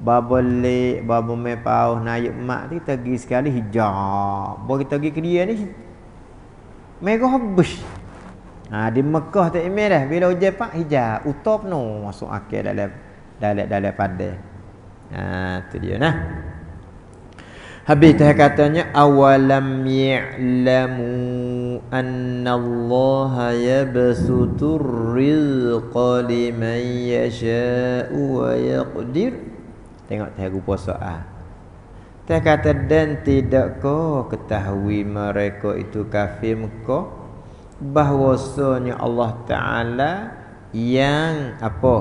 babo le babo me pau naik mak tu kita pergi sekali hijab. Bo kita pergi ke dia ni Merah habis. Ha, di Mekah tak email dah. Bila ujian pak hijab. Utop no. Masuk akhir dalam. Dalam dalam pada. Ha, tu dia nah. Habis tu katanya. Awalam ya'lamu. Anna Allah yabasutur rizqa liman yasha'u wa yaqdir. Tengok tu aku puasa ah. Dia kata dan tidak kau ketahui mereka itu kafir muka Bahwasanya Allah Ta'ala yang apa?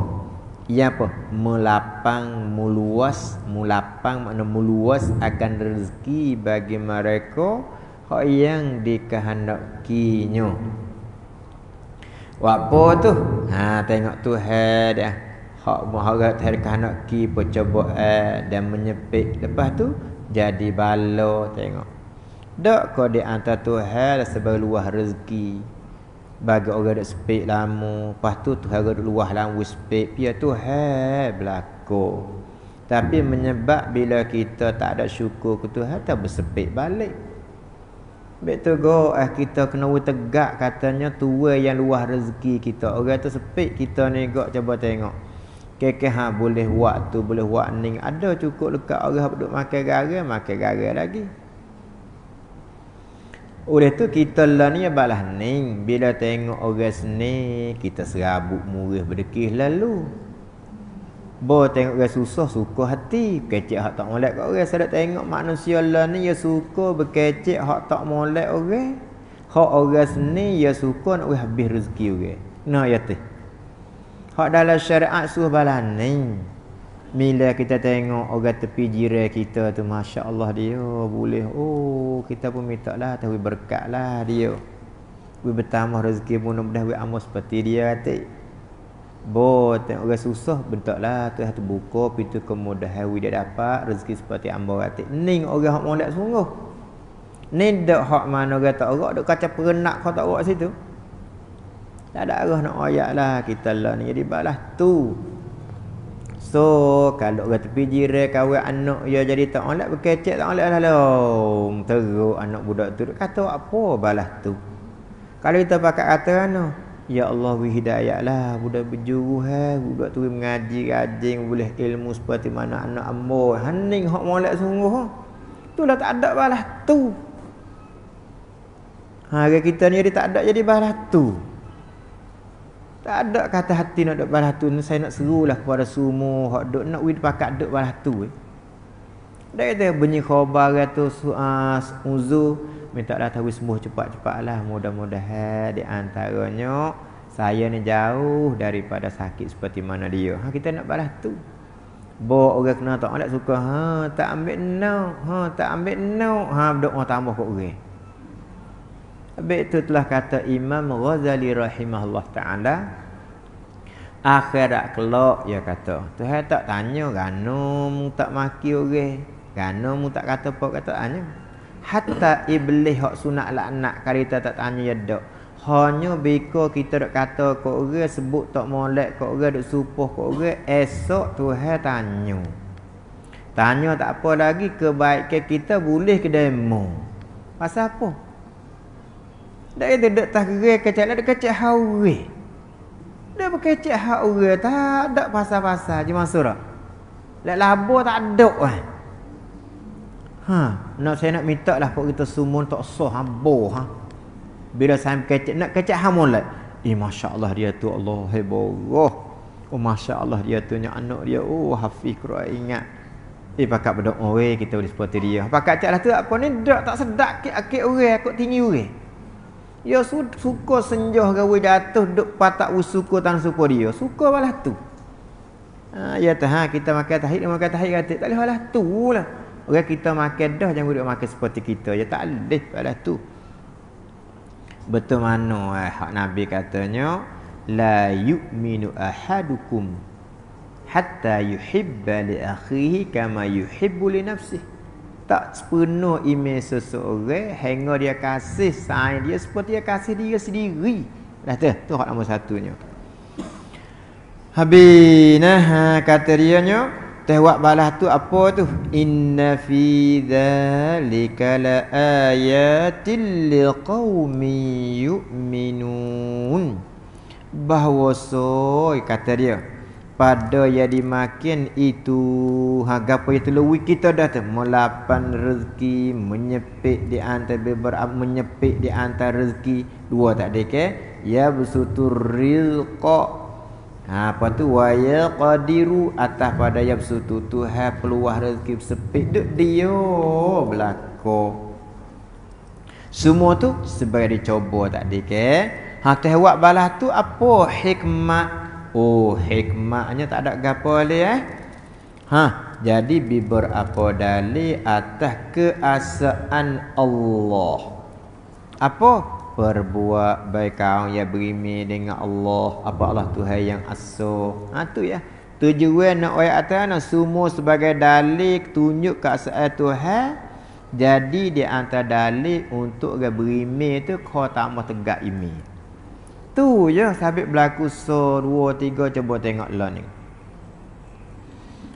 Yang apa? Melapang, meluas Melapang mana meluas akan rezeki bagi mereka Hak yang dikehendakinya Apa tu? Ha, tengok tu dia Hak muharat hari kehendaki percobaan dan menyepit Lepas tu jadi bala tengok dak ko di antar Tuhan lah sebab luah rezeki bagi orang dak sepek lama lepas tu Tuhan dak luah lama sepek pia Tuhan berlaku tapi menyebab bila kita tak ada syukur ke Tuhan tak bersepek balik Betul go eh kita kena tegak katanya tua yang luah rezeki kita. Orang tu sepek kita ni gak cuba tengok. Keke ha boleh buat tu boleh buat ning ada cukup dekat orang duduk makan garang makan garang lagi. Oleh tu kita lah ni abalah ning bila tengok orang seni kita serabut murih berdekih lalu. Bo tengok orang susah suka hati kecik hak tak molek kat orang sedap tengok manusia lah ni ya suka berkecek hak tak molek orang. Hak orang seni ya suka nak habis rezeki orang. Nah ya teh. Hak dalam syariat suruh balan ni. Bila kita tengok orang tepi jiran kita tu Masya Allah dia oh, boleh Oh kita pun minta lah Tapi berkat lah dia We bertambah rezeki pun dah we amal seperti dia kata Bo tengok orang susah Bentuk lah tu satu buka Pintu kemudahan we dah dapat rezeki seperti amal kata Ni orang yang mau nak sungguh Ni dok hak mana orang tak orang Dok kaca perenak kau tak orang situ tak ada arah nak ayat lah kita lah ni jadi balas tu. So kalau kata pijire kawe anak ya jadi tak online berkecek tak online lah lah. Teruk anak budak tu kata apa balas tu. Kalau kita pakai kata no ya Allah beri hidayah lah budak berjuru ha budak tu mengaji rajin boleh ilmu seperti mana anak ambo. Hening hak molek sungguh. Itulah tak ada balas tu. Harga kita ni jadi tak ada jadi balas tu ada kata hati nak duduk balah tu saya nak serulah kepada semua hak duduk nak wid pakat duduk balah tu eh. dia kata bunyi khabar suas ah, uzu minta lah tahu sembuh cepat cepat lah. mudah mudah di antaranya saya ni jauh daripada sakit seperti mana dia ha kita nak balah tu Bawa orang kena tak ada suka ha tak ambil no ha tak ambil no ha duduk orang tambah kok orang Habis itu telah kata Imam Ghazali rahimahullah ta'ala Akhirat kelak ya kata Tuhan tak tanya Gana tak maki orang okay? tak kata apa kata tanya Hatta iblis hak sunat laknak Karita tak tanya ya dok hanya bika kita dok kata kok orang sebut tak molek kok orang dok supuh kok orang esok Tuhan tanya. Tanya tak apa lagi kebaikan kita boleh ke demo. Pasal apa? Dak ada dak tah gerai kecek lah dak kecek hawe. Dak berkecek hak orang tak ada pasal-pasal je masuk dak. Lak labo tak ada kan. Ha, nak saya nak minta lah pak kita sumun tak sah hambo ha. Bila saya kecek nak kecek hamolat. Eh masya-Allah dia tu Allah hebah. Oh masya-Allah dia tu nya anak dia. Oh hafiz Quran ingat. Eh pakat berdoa oh, kita boleh seperti dia. Pakat cak lah tu apa ni dak tak sedak kek-kek orang aku tinggi orang. Dia su suka senjoh gawe jatuh duk patak usuko tan suku dia. Suka balah tu. Ha ya tah ha, kita makan tahid makan tahid kata tak leh balah tu lah. Orang kita makan dah jangan duk makan seperti kita. Ya tak leh balah tu. Betul mano eh hak nabi katanya la yu'minu ahadukum hatta yuhibba li akhihi kama yuhibbu li nafsihi tak sepenuh imej seseorang hingga dia kasih sayang dia seperti dia kasih dia sendiri dah tu tu hak nombor satunya habis nah ha, kata dia nya tewak balah tu apa tu inna fi dzalika la ayatil liqaumi yu'minun bahwasoi kata dia pada yang dimakin itu ha gapo yang telu kita dah tu melapan rezeki menyepit di antara beber ah, menyepit di antara rezeki dua tak ada ke ya busutur rizqa ha apa tu wa yaqdiru atas pada yang ya tu tuha peluah rezeki sepit duk dia belako semua tu sebagai dicoba tak ada ke ha tehwak balah tu apa hikmat Oh hikmahnya tak ada gapo dia eh. Ha, jadi bi berapa dalil atas keasaan Allah. Apa? Perbuat baik kau ya berimi dengan Allah. Apa Allah Tuhan yang aso. Ha tu ya. Tujuan nak oi atas nak semua sebagai dalil tunjuk keasaan Tuhan. Jadi di antara dalil untuk ke berimi tu kau tambah tegak imi tu je sabit berlaku so 2 3 cuba tengok lah ni.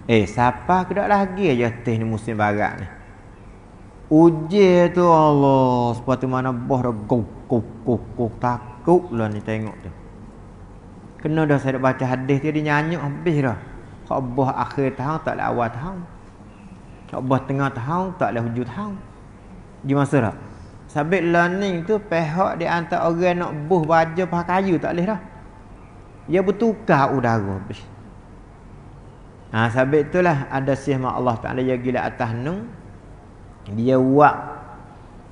Eh siapa ke lagi aja teh ni musim barat ni. Uje tu Allah sepatu mana boh dah kok kok kok kok takut lah ni tengok tu. Kena dah saya baca hadis dia dinyanyuk habis dah. Kok boh akhir tahun tak ada awal tahun. Kok boh tengah tahun tak ada hujung tahun. Di masa dah. Subject learning tu pihak di antara orang nak buh baja pakai kayu tak boleh dah. Dia bertukar udara. Ha, sabit itulah ada sihma Allah Ta'ala yang gila atas nun. Dia buat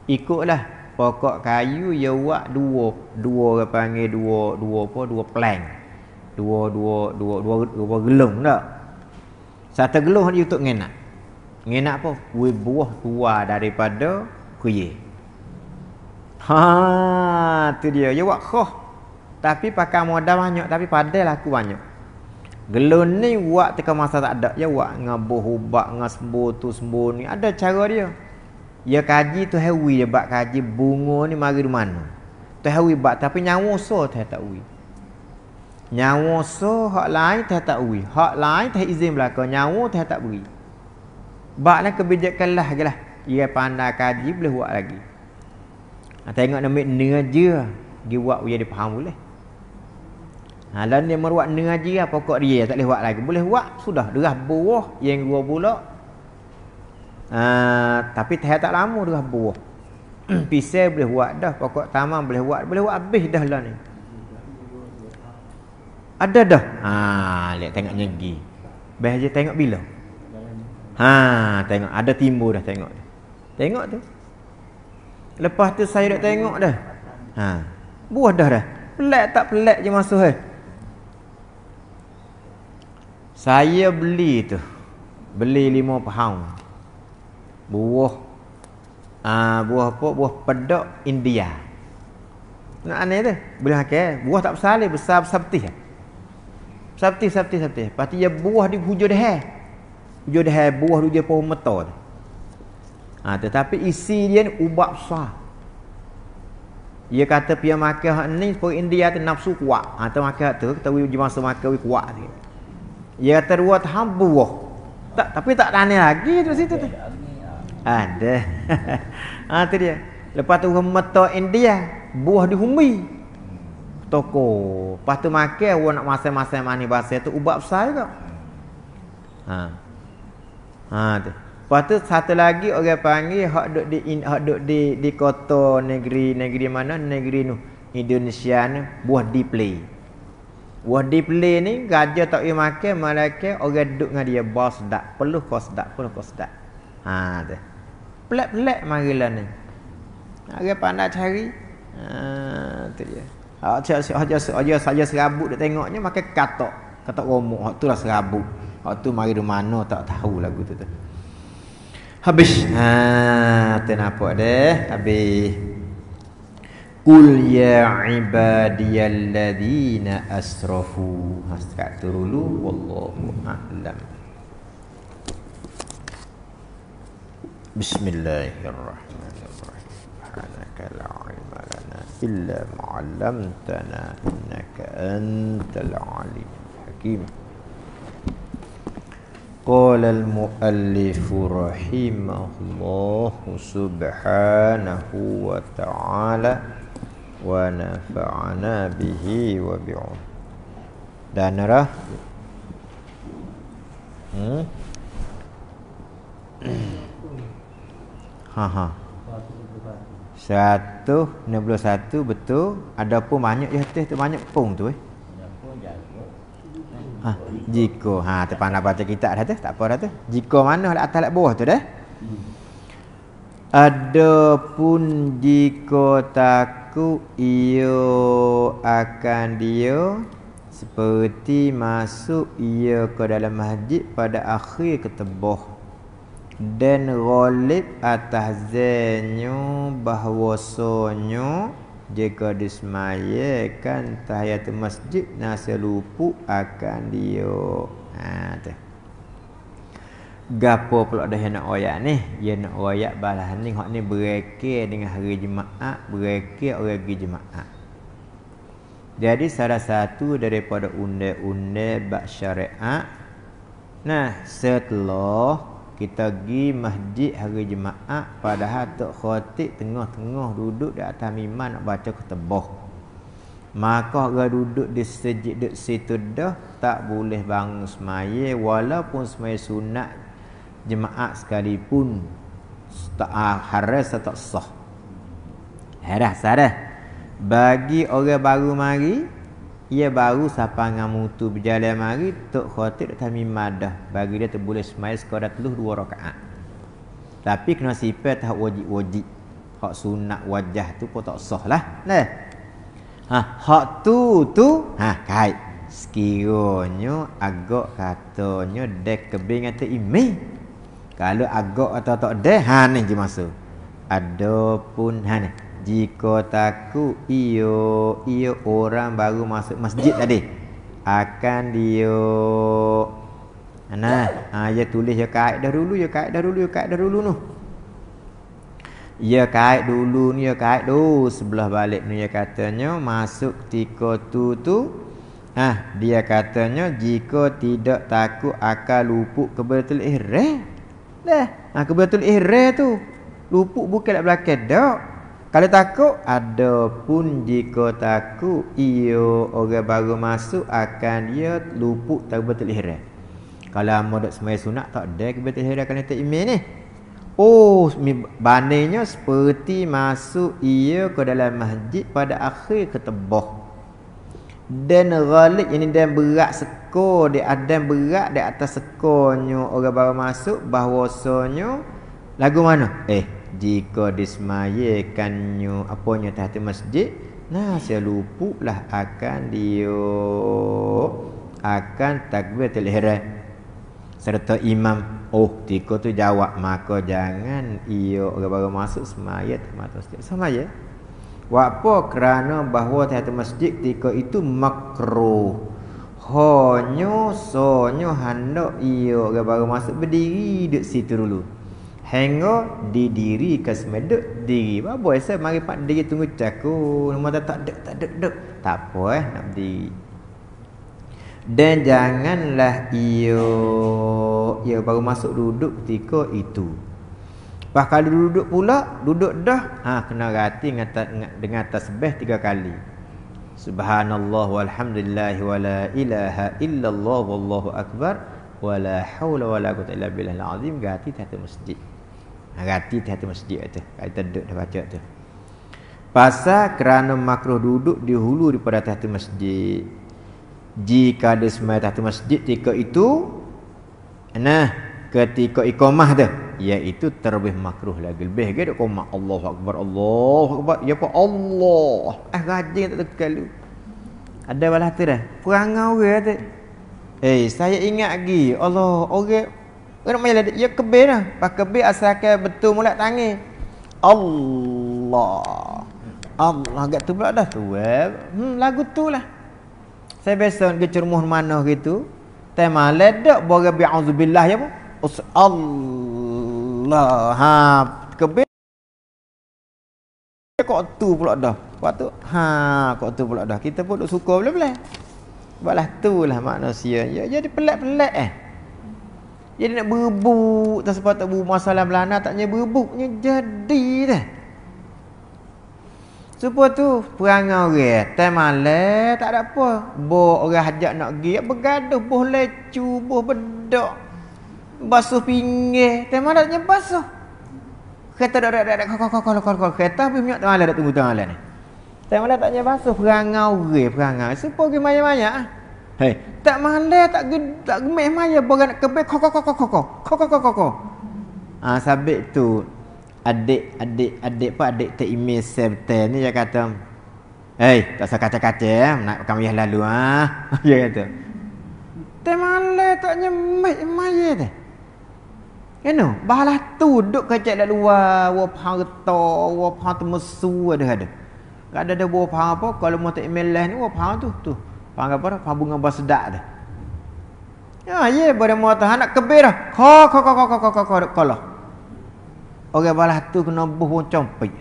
ikutlah pokok kayu dia buat dua. Dua orang panggil dua, dua apa? Dua plank. Dua, dua, dua, dua, dua, gelung tak? Satu gelung dia untuk ngenak. Ngenak apa? Buih buah tua daripada kuih. Ha, tu dia. Ya buat khoh. Tapi pakai modal banyak, tapi padahal aku banyak. Gelun ni buat tekan masa tak ada. Ya buat ngabuh ubak, ngasbu tu sembuh ni. Ada cara dia. Ya kaji tu hewi dia buat kaji bunga ni mari di mana. Tu hewi buat tapi nyawa so tak tahu ui. Nyawa so hak lain tak tahu ui. Hak lain tak izin belaka nyawa tak tak beri. Baklah kebijakan lah je lah. Ia pandai kaji boleh buat lagi. Ha, tengok nama nengaja. Dia buat dia faham boleh. Ha, dan dia meruat nengaja lah pokok dia. Lah, tak boleh buat lagi. Boleh buat. Sudah. Derah buah yang dua pula. Ha, tapi tak tak lama derah buah. [CLEARS THROAT] Pisau boleh buat dah. Pokok tamang boleh buat. Boleh buat habis dah lah ni. Ada dah. Ha, lihat tengok nyegi. Baik saja tengok bila. Ha, tengok ada timbul dah tengok. Tengok tu. Lepas tu saya dah tengok dah. Ha. Buah dah dah. Pelak tak pelak je masuk eh. Saya beli tu. Beli lima pound. Buah. Uh, buah apa? Buah pedok India. Nak aneh tu. Boleh hakai. Eh? Buah tak besar Besar besar petih. Lah. besar sabti, sabti. Pasti dia buah di hujur dah. Hujur dah buah dia pohon metal. Tu ha, Tetapi isi dia ni ubat besar Dia kata pihak makan hak ni Seperti India tu nafsu kuat ha, Kita makan hak tu Kita uji masa makan Kita kuat dia Dia kata dua tahan tak, Tapi tak tanya lagi tu situ tu Ada ha, Itu [LAUGHS] ha, dia Lepas tu mata India Buah dihumbi toko. Lepas tu makan orang nak masak-masak mani basah tu ubat besar juga. Ha. Ha tu. Lepas tu satu lagi orang panggil hak duk di in, hak duk di di kota negeri negeri mana negeri nu Indonesia ni buah display. Buah display ni gajah tak boleh makan malaka orang duk dengan dia bos dak perlu kos dak perlu kos dak. Ha tu. Pelak-pelak marilah ni. Orang pandai cari. Ha tu dia. Ha cak saja saja saja serabut dia tengoknya makan katok. Katok romok hak tu lah serabut. Hak tu mari di mana tak tahu lagu tu tu. habis ha apa deh habis kul ya ibadiyalladzina asrafu hasta dulu wallahu a'lam Bismillahirrahmanirrahim Subhanaka la ilma lana illa ma 'allamtana innaka antal alim hakim قال المؤلف رحمه الله سبحانه وتعالى ونفعنا به وبعون dan arah hmm? ha ha 161 betul ada pun banyak ya teh tu banyak pung tu eh Ha, jika ha terpana baca kita dah tu, tak apa dah tu. Jika mana ada lah atas lak bawah tu dah. Adapun jika takut ia akan dia seperti masuk ia ke dalam masjid pada akhir ketebah dan golib atas zenyu bahwasonyu jika disemayakan tahiyat masjid nasi lupu akan dia ha tu gapo pula dah nak oyak ni dia nak oyak balah ni hok ni berekir dengan hari jumaat berekir oleh pergi jumaat jadi salah satu daripada undang-undang bak syariah. nah setelah kita pergi masjid hari jemaah padahal tok khatib tengah-tengah duduk di atas mimbar nak baca ketebah maka orang duduk di sejid di situ dah tak boleh bangun semaya walaupun semaya sunat jemaah sekalipun tak ah, haras tak sah haras sah bagi orang baru mari ia baru sapa dengan mutu berjalan mari tok khatib tak tamim madah bagi dia terboleh semai sekadar teluh dua rakaat tapi kena sifat tak wajib-wajib hak sunat wajah tu pun tak sah lah nah ha hak tu tu ha kait sekiranya agak katanya dek kebing atau imi kalau agak atau tak dek ha ni je masa adapun ha ni jika takut iyo iyo orang baru masuk masjid tadi Akan dia Nah ha, Dia tulis ya kait dah dulu Dia ya, kait dah dulu Dia ya, kait dah dulu nu. Ya kait dulu ni ya kait dulu Sebelah balik ni ya katanya Masuk tiko tu tu Ha, dia katanya jika tidak takut akan lupuk ke betul ihre. Dah. Lah, ha, ke betul ihre tu. lupuk bukan kat belakang dak. Kalau takut ada pun jika takut ia orang baru masuk akan dia luput tak betul hera. Kalau amo dak semai sunat tak ada ke betul hera kena tak imin ni. Oh, banenya seperti masuk ia ke dalam masjid pada akhir ketebah. Dan ghalik ini dan berat sekor di adan berat di atas sekornya orang baru masuk bahwasanya lagu mana? Eh, jika disemayakannya apanya tah tu masjid nah saya lupuklah akan dia akan takbiratul ihram serta imam oh tiko tu jawab maka jangan ia baru masuk semaya tempat masjid sama ya Wapo kerana bahawa tiap masjid tiko itu makruh hanya sonyo hendak ia baru masuk berdiri di situ dulu Hengo Hingga didirikan semedek diri. Apa yang saya mari pak diri tunggu cakul. Mata tak dek, tak dek, dek. Tak apa eh, nak di. Dan janganlah ia, ia baru masuk duduk ketika itu. Lepas kali duduk pula, duduk dah. Ha, kena rati dengan tasbih tiga kali. Subhanallah walhamdulillah wa la ilaha illallah wallahu akbar wa la hawla wa la quwwata illa billahil azim gati tahta masjid. Rati di hati masjid kata. Kata duduk dia baca tu. Pasal kerana makruh duduk di hulu daripada tahta masjid. Jika ada semai tahta masjid ketika itu. Nah, ketika ikomah tu. Iaitu terbih makruh lagi. Lebih ke duduk komah. Allahu Akbar, Allahu Akbar. Ya apa? Allah. Eh, rajin tak tahu kalu. Ada balas tu dah. Perangai orang tu. Eh, saya ingat lagi. Allah, orang kau nak main ledek? Ya kebir lah. Pak kebir asalkan betul mulut tangi. Allah. Allah. Agak tu pula dah tu. Eh. Hmm, lagu tu lah. Saya biasa ke cermuh mana gitu. Tema ledek bagi bi'azubillah ya pun. Us Allah. Ha, kebir. Kok tu pula dah. Kau tu, ha kau tu pula dah. Kita pun duk suka bila-bila. Buatlah tu lah manusia. Ya jadi pelat-pelat eh. Jadi nak berebut tak sempat tak bubuh masalah belana taknya berebutnya jadi dah. Sebab tu perangai orang eh. time malam tak ada apa. Bo orang hajak nak pergi ya, bergaduh boh lecu boh bedak. Basuh pinggir time malam taknya basuh. Kereta dak dak dak kok kok kok kok kereta pun minyak time malam tunggu time malam ni. Time malam taknya basuh perangai orang perangai. Sepo ke banyak-banyak ah. Hey, tak malas tak ge, tak gemek maya borang nak kebe kok kok kok kok kok kok kok kok. Ah ha, sabik tu adik adik adik pak adik tak email serta ni dia kata Hey tak usah kata-kata ya, eh, nak kami yang lalu ah. [LAUGHS] dia kata. Tak malas tak nyemek maya tu. Kan tu, bahalah tu duduk kacak dah luar, wap harta, wap harta mesu ada-ada. Tak ada-ada wap apa, kalau mau tak email lah ni, wap tu, tu. Panggil apa? Pabungan buah sedak dah. Ya, ye pada mau tahan nak kebir dah. Ko ko ko ko ko ko ko ko. Orang balah tu kena buh pun compik.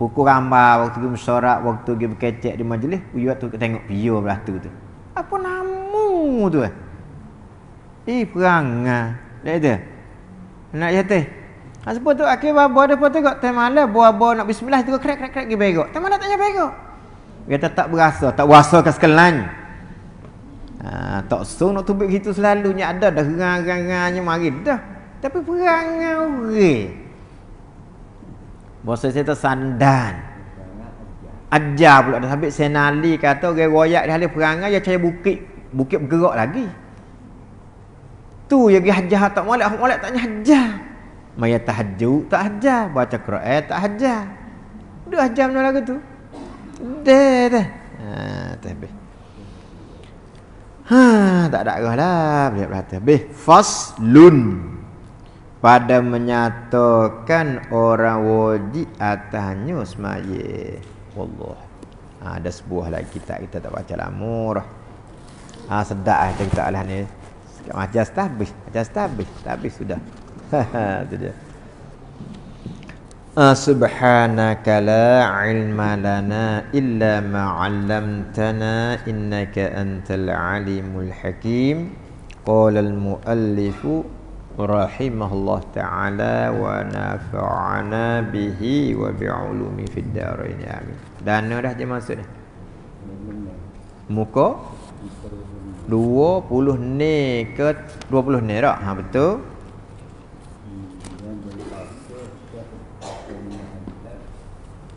Pukul gambar waktu pergi mesyuarat, waktu pergi berkecek di majlis, buyuat tu tengok pio belah tu tu. Apa namu tu eh? Eh, perang ah. Lek tu. Nak jatuh. Ha sebab tu akhir babo ada pun tengok temala buah-buah nak bismillah tu krek krek krek gi berok. Temala tak nyampe berok. Dia kata tak berasa, tak berasa ke sekalian. Ha, tak sung. nak tubik selalu selalunya ada dah gerang-gerangnya mari dah. Tapi perangai orang. Bosa saya tersandan. Ajar pula dah habis senali kata orang royak dia halih perangai dia cari bukit, bukit bergerak lagi. Tu yang dia hajar tak molek, aku molek tak hajar. Maya tahajud tak hajar. baca Quran tak hajar. Dia hajah mana lagi tu? Dah dah. Ha tak habis. Ha tak ada arah dah. Boleh berhati. Habis. Faslun. Pada menyatakan orang wajib atasnya semaya. Wallah. Ha, ada sebuah lagi kita kita tak baca lama dah. Ha, sedap lah kita alah ni. Majas tak habis. Majas tak habis. sudah. [LAUGHS] Ha ha. Itu dia. Ah, subhanaka la ilma lana illa ma 'allamtana innaka antal alimul hakim. Qala al muallif rahimahullah ta'ala wa nafa'ana bihi wa bi 'ulumi fid dharain amin. Dana dah dia masuk dah. Muka 20 ni ke 20 ni tak? Ha betul.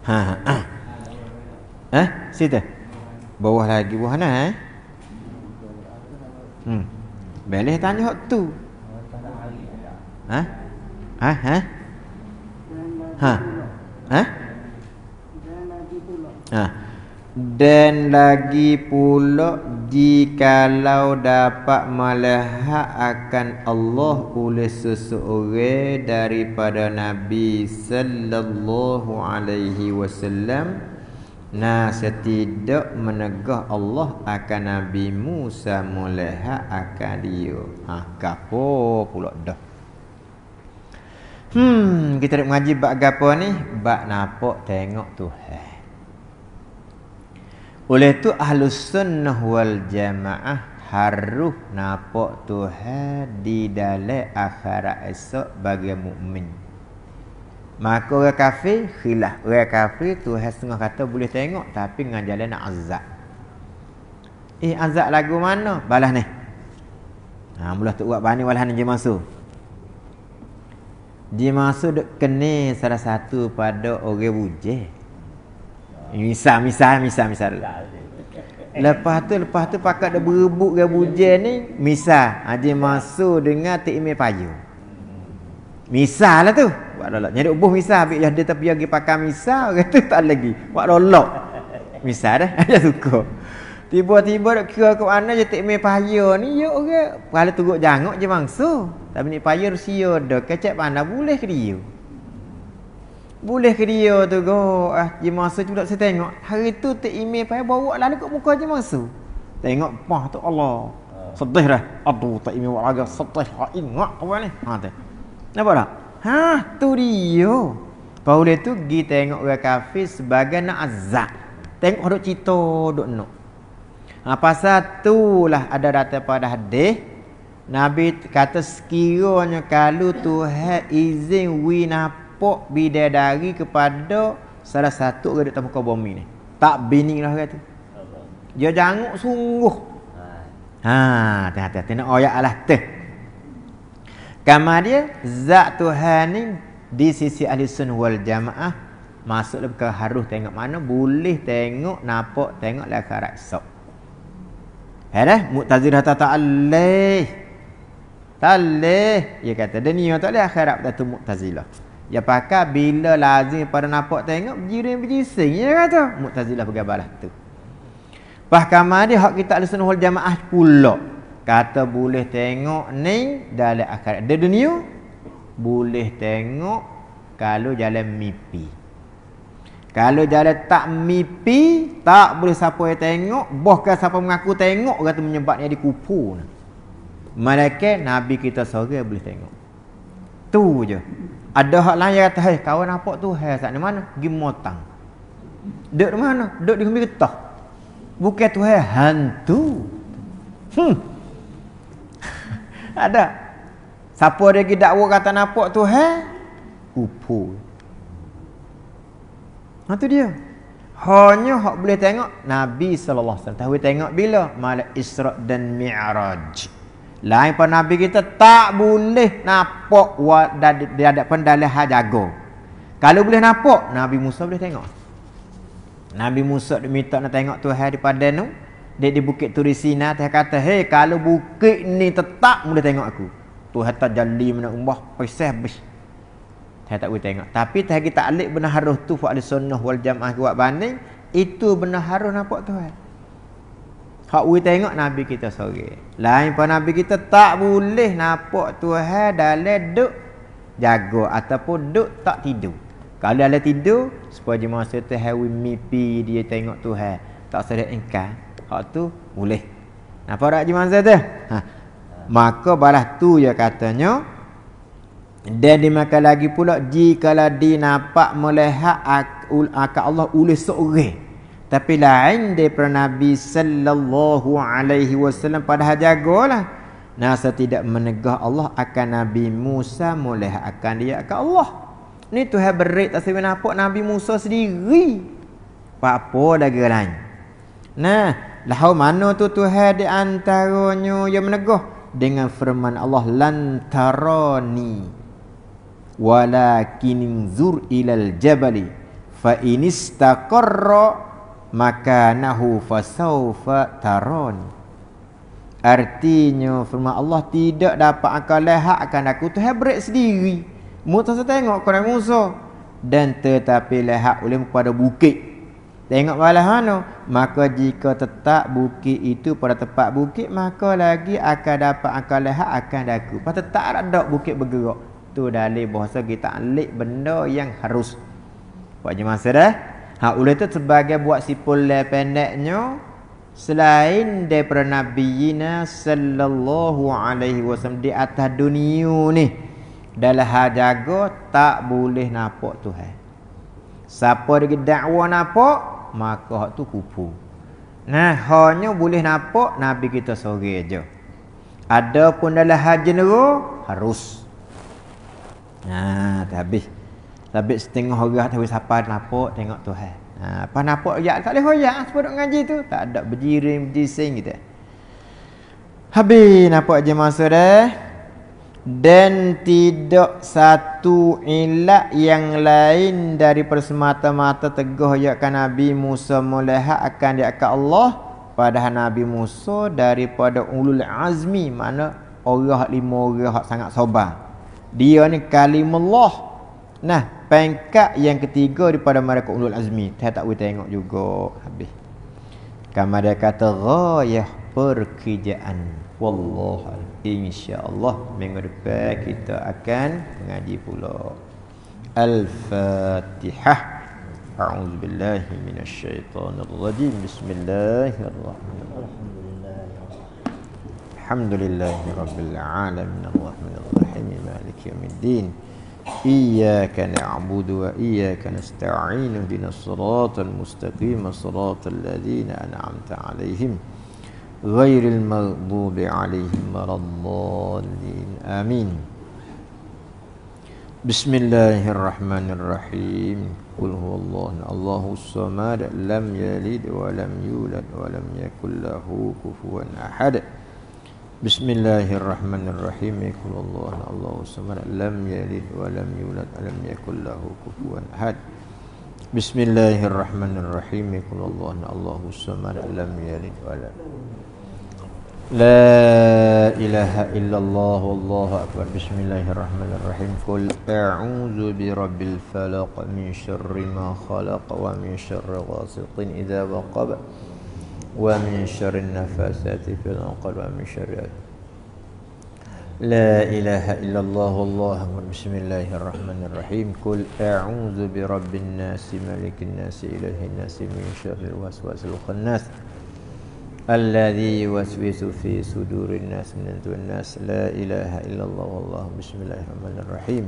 Ha. Eh? Situ. Bawah lagi bawah nah eh. Hmm. Belih tanya hak tu. Ha? Ha? Ha? Ha? Ha? Ha? Ha? dan lagi pula jikalau dapat melihat akan Allah oleh seseorang daripada Nabi sallallahu alaihi wasallam Nah setidak menegah Allah akan Nabi Musa melihat akan dia Ah ha, kapo pula dah Hmm kita nak mengaji bab gapo ni bab napa tengok Tuhan oleh itu ahlus sunnah wal jamaah haruh napok Tuhan di dalam akhirat esok bagi mukmin. Maka orang kafir khilaf. Orang kafir Tuhan setengah kata boleh tengok tapi dengan jalan nak azab. Eh azab lagu mana? Balas ni. Ha mula tu buat bani walah ni jemaah masuk. Dia masuk dek kene salah satu pada orang bujang. Misal, misal, misal, misal. Lepas tu, lepas tu pakat dah berebut dengan bujian ni. Misal. Haji ah, masuk dengan tikmik payu. Misal lah tu. Buat lolok. Nyari ubuh misal. Habis dia ada tapi lagi pakai misal. Orang tu tak lagi. Buat lolok. Misal dah. Dia [LAUGHS] suka. Tiba-tiba nak kira ke mana je tikmik payu ni. Ya orang. Pahala turut jangok je bangsa. Tapi ni payu rusia dah. Kecep pandai boleh ke dia boleh ke dia tu go ah je masa tu saya tengok hari tu tu email pasal bawa lah dekat muka je masa tengok pah tu Allah ah. sedih dah aduh tak email warga sedih ha ingat apa ni ha tu apa dah ha tu dia Paulus tu pergi tengok orang kafir sebagai nak azab tengok dok cito dok nok ha pasal tu lah ada data pada hadis Nabi kata sekiranya kalau Tuhan izin wi winap nampak bidadari kepada salah satu orang dekat muka bumi ni. Tak bini lah kata. Dia janguk sungguh. Ha, hati-hati nak ayat Allah teh. Kamar dia zat Tuhan ni di sisi ahli sunnah wal jamaah masuk lebih ke harus tengok mana boleh tengok nampak tengok lah karaksok. sok. Eh? mutazir hata ta'alleh. Tak boleh. Dia kata, dia ni yang tak boleh akhirat. Itu muqtazilah. Ya pakai bila lazim pada nampak tengok berjiring berjising dia ya, kata Mu'tazilah bergabarlah tu. Bahkan mari hak kita alisun hul jamaah pula. Kata boleh tengok ni dalam akhirat. Di dunia boleh tengok kalau jalan mimpi. Kalau jalan tak mimpi tak boleh siapa yang tengok, bahkan siapa mengaku tengok kata menyebabnya di kubur. Malaikat Nabi kita sorang boleh tengok. Tu je. Ada hak lain yang kata, hei kawan apa tu? Hei sat ni mana? Gi motang. Dek di mana? Dek di kemiri tak. Bukan tu hei hantu. Hmm. [LAUGHS] Ada. Siapa dia pergi dakwa kata nampak tu hei? Kupu. Ha tu dia. Hanya hak boleh tengok Nabi SAW. Tahu tengok bila? Malak Isra' dan Mi'raj. Mi'raj. Lain pun Nabi kita tak boleh nampak di hadapan dalam hal jago. Kalau boleh nampak, Nabi Musa boleh tengok. Nabi Musa minta nak tengok Tuhan di padan tu. Dia di bukit Turisina, dia kata, hey, kalau bukit ni tetap boleh tengok aku. Tuhan tak jali mana umbah, pesih habis. Saya tak boleh tengok. Tapi Tuhan kita alik benar harus tu, fa'ali sunnah wal Jamah kuat banding, itu benar harus nampak Tuhan. Hak we tengok Nabi kita sore. Lain pun Nabi kita tak boleh nampak Tuhan dalam duk jaga ataupun duk tak tidur. Kalau dalam tidur, supaya dia masa tu hawi mimpi dia tengok Tuhan. Tak sedar engkau. Hak tu boleh. Napa tak dia masa tu? Ha. Maka balas tu ya katanya. Dan dimakan lagi pula jika dia nampak melihat akal Allah oleh seorang. Tapi la inde per Nabi sallallahu alaihi wasallam pada padahal jagalah. Nasa tidak menegah Allah akan Nabi Musa mulai akan dia akan Allah. Ni tu hai berit tak sebab apa Nabi Musa sendiri. Apa lagi lain. Nah, lahau mana tu Tuhan di antaranya yang menegah dengan firman Allah lantarani walakin zur ilal jabali fa inistaqarra maka nahu fasaufa tarun artinya firman Allah tidak dapat akan lehakkan aku tu hebrek sendiri mutas tengok kau nak Musa dan tetapi lehak oleh kepada bukit tengok balah mana maka jika tetap bukit itu pada tempat bukit maka lagi akan dapat akan lehak akan aku. pada tak ada bukit bergerak tu dalil bahasa kita alik benda yang harus buat je masa dah Ha ulah tu sebagai buat sipul le pendeknya selain daripada nabiyina sallallahu alaihi wasallam di atas dunia ni dalam hal jaga tak boleh nampak Tuhan. Siapa dia dakwa nampak maka hak tu kupu. Nah, hanya boleh nampak nabi kita sore aja. Adapun dalam hal jenero harus. Nah, dah habis. Tapi setengah hari tahu siapa nampak tengok Tuhan. Ha, apa nampak ya tak boleh hoyak sebab duk ngaji tu. Tak ada berjirim, berjising gitu. Habis nampak je masa dah. Dan tidak satu ilat yang lain dari persemata-mata teguh yakkan Nabi Musa melihat akan diakak Allah Padahal Nabi Musa daripada ulul azmi Mana orang lima orang sangat sobat Dia ni kalimullah Nah, pengkat yang ketiga daripada mereka Ulul Azmi. Saya tak boleh tengok juga. Habis. Kamu ada kata ghayah perkejaan. Wallah. InsyaAllah. Minggu depan kita akan mengaji pula. Al-Fatihah. أعوذ بالله من الشيطان الرجيم بسم الله الرحمن الرحيم إياك نعبد وإياك نستعين اهدنا الصراط المستقيم صراط الذين أنعمت عليهم غير المغضوب عليهم ولا الضالين آمين بسم الله الرحمن الرحيم قل هو الله الله الصمد لم يلد ولم يولد ولم يكن له كفوا أحد بسم الله الرحمن الرحيم يقول الله الله الصمد لم يلد ولم يولد ولم يكن له كفوا احد بسم الله الرحمن الرحيم يقول الله الله الصمد لم يلد ولم لا إله إلا الله والله أكبر بسم الله الرحمن الرحيم قل أعوذ برب الفلق من شر ما خلق ومن شر غاسق إذا وقب ومن شر النفاسات في العقد ومن شر لا إله إلا الله الله بسم الله الرحمن الرحيم قل أعوذ برب الناس ملك الناس إله الناس من شر الوسواس الخناس الذي يوسوس في صدور الناس من الناس لا إله إلا الله والله بسم الله الرحمن الرحيم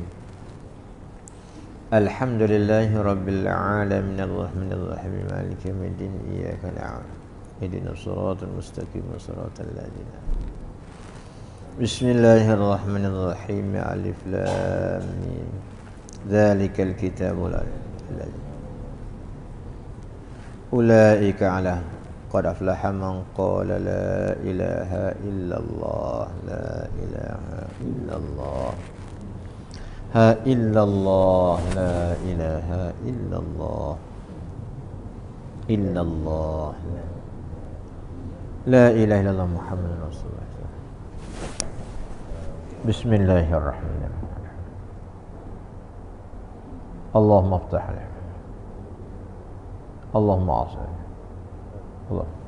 الحمد لله رب العالمين الرحمن الرحيم مالك يوم الدين إياك نعبد اهدنا الصراط المستقيم صراط الذين بسم الله الرحمن الرحيم ألف لام ذلك الكتاب الذي أولئك على قد أفلح من قال لا إله إلا الله لا إله إلا الله ها إلا الله لا إله إلا الله إلا الله, إلا الله. لا إله إلا الله محمد رسول الله بسم الله الرحمن الرحيم اللهم افتح لي اللهم عصر الله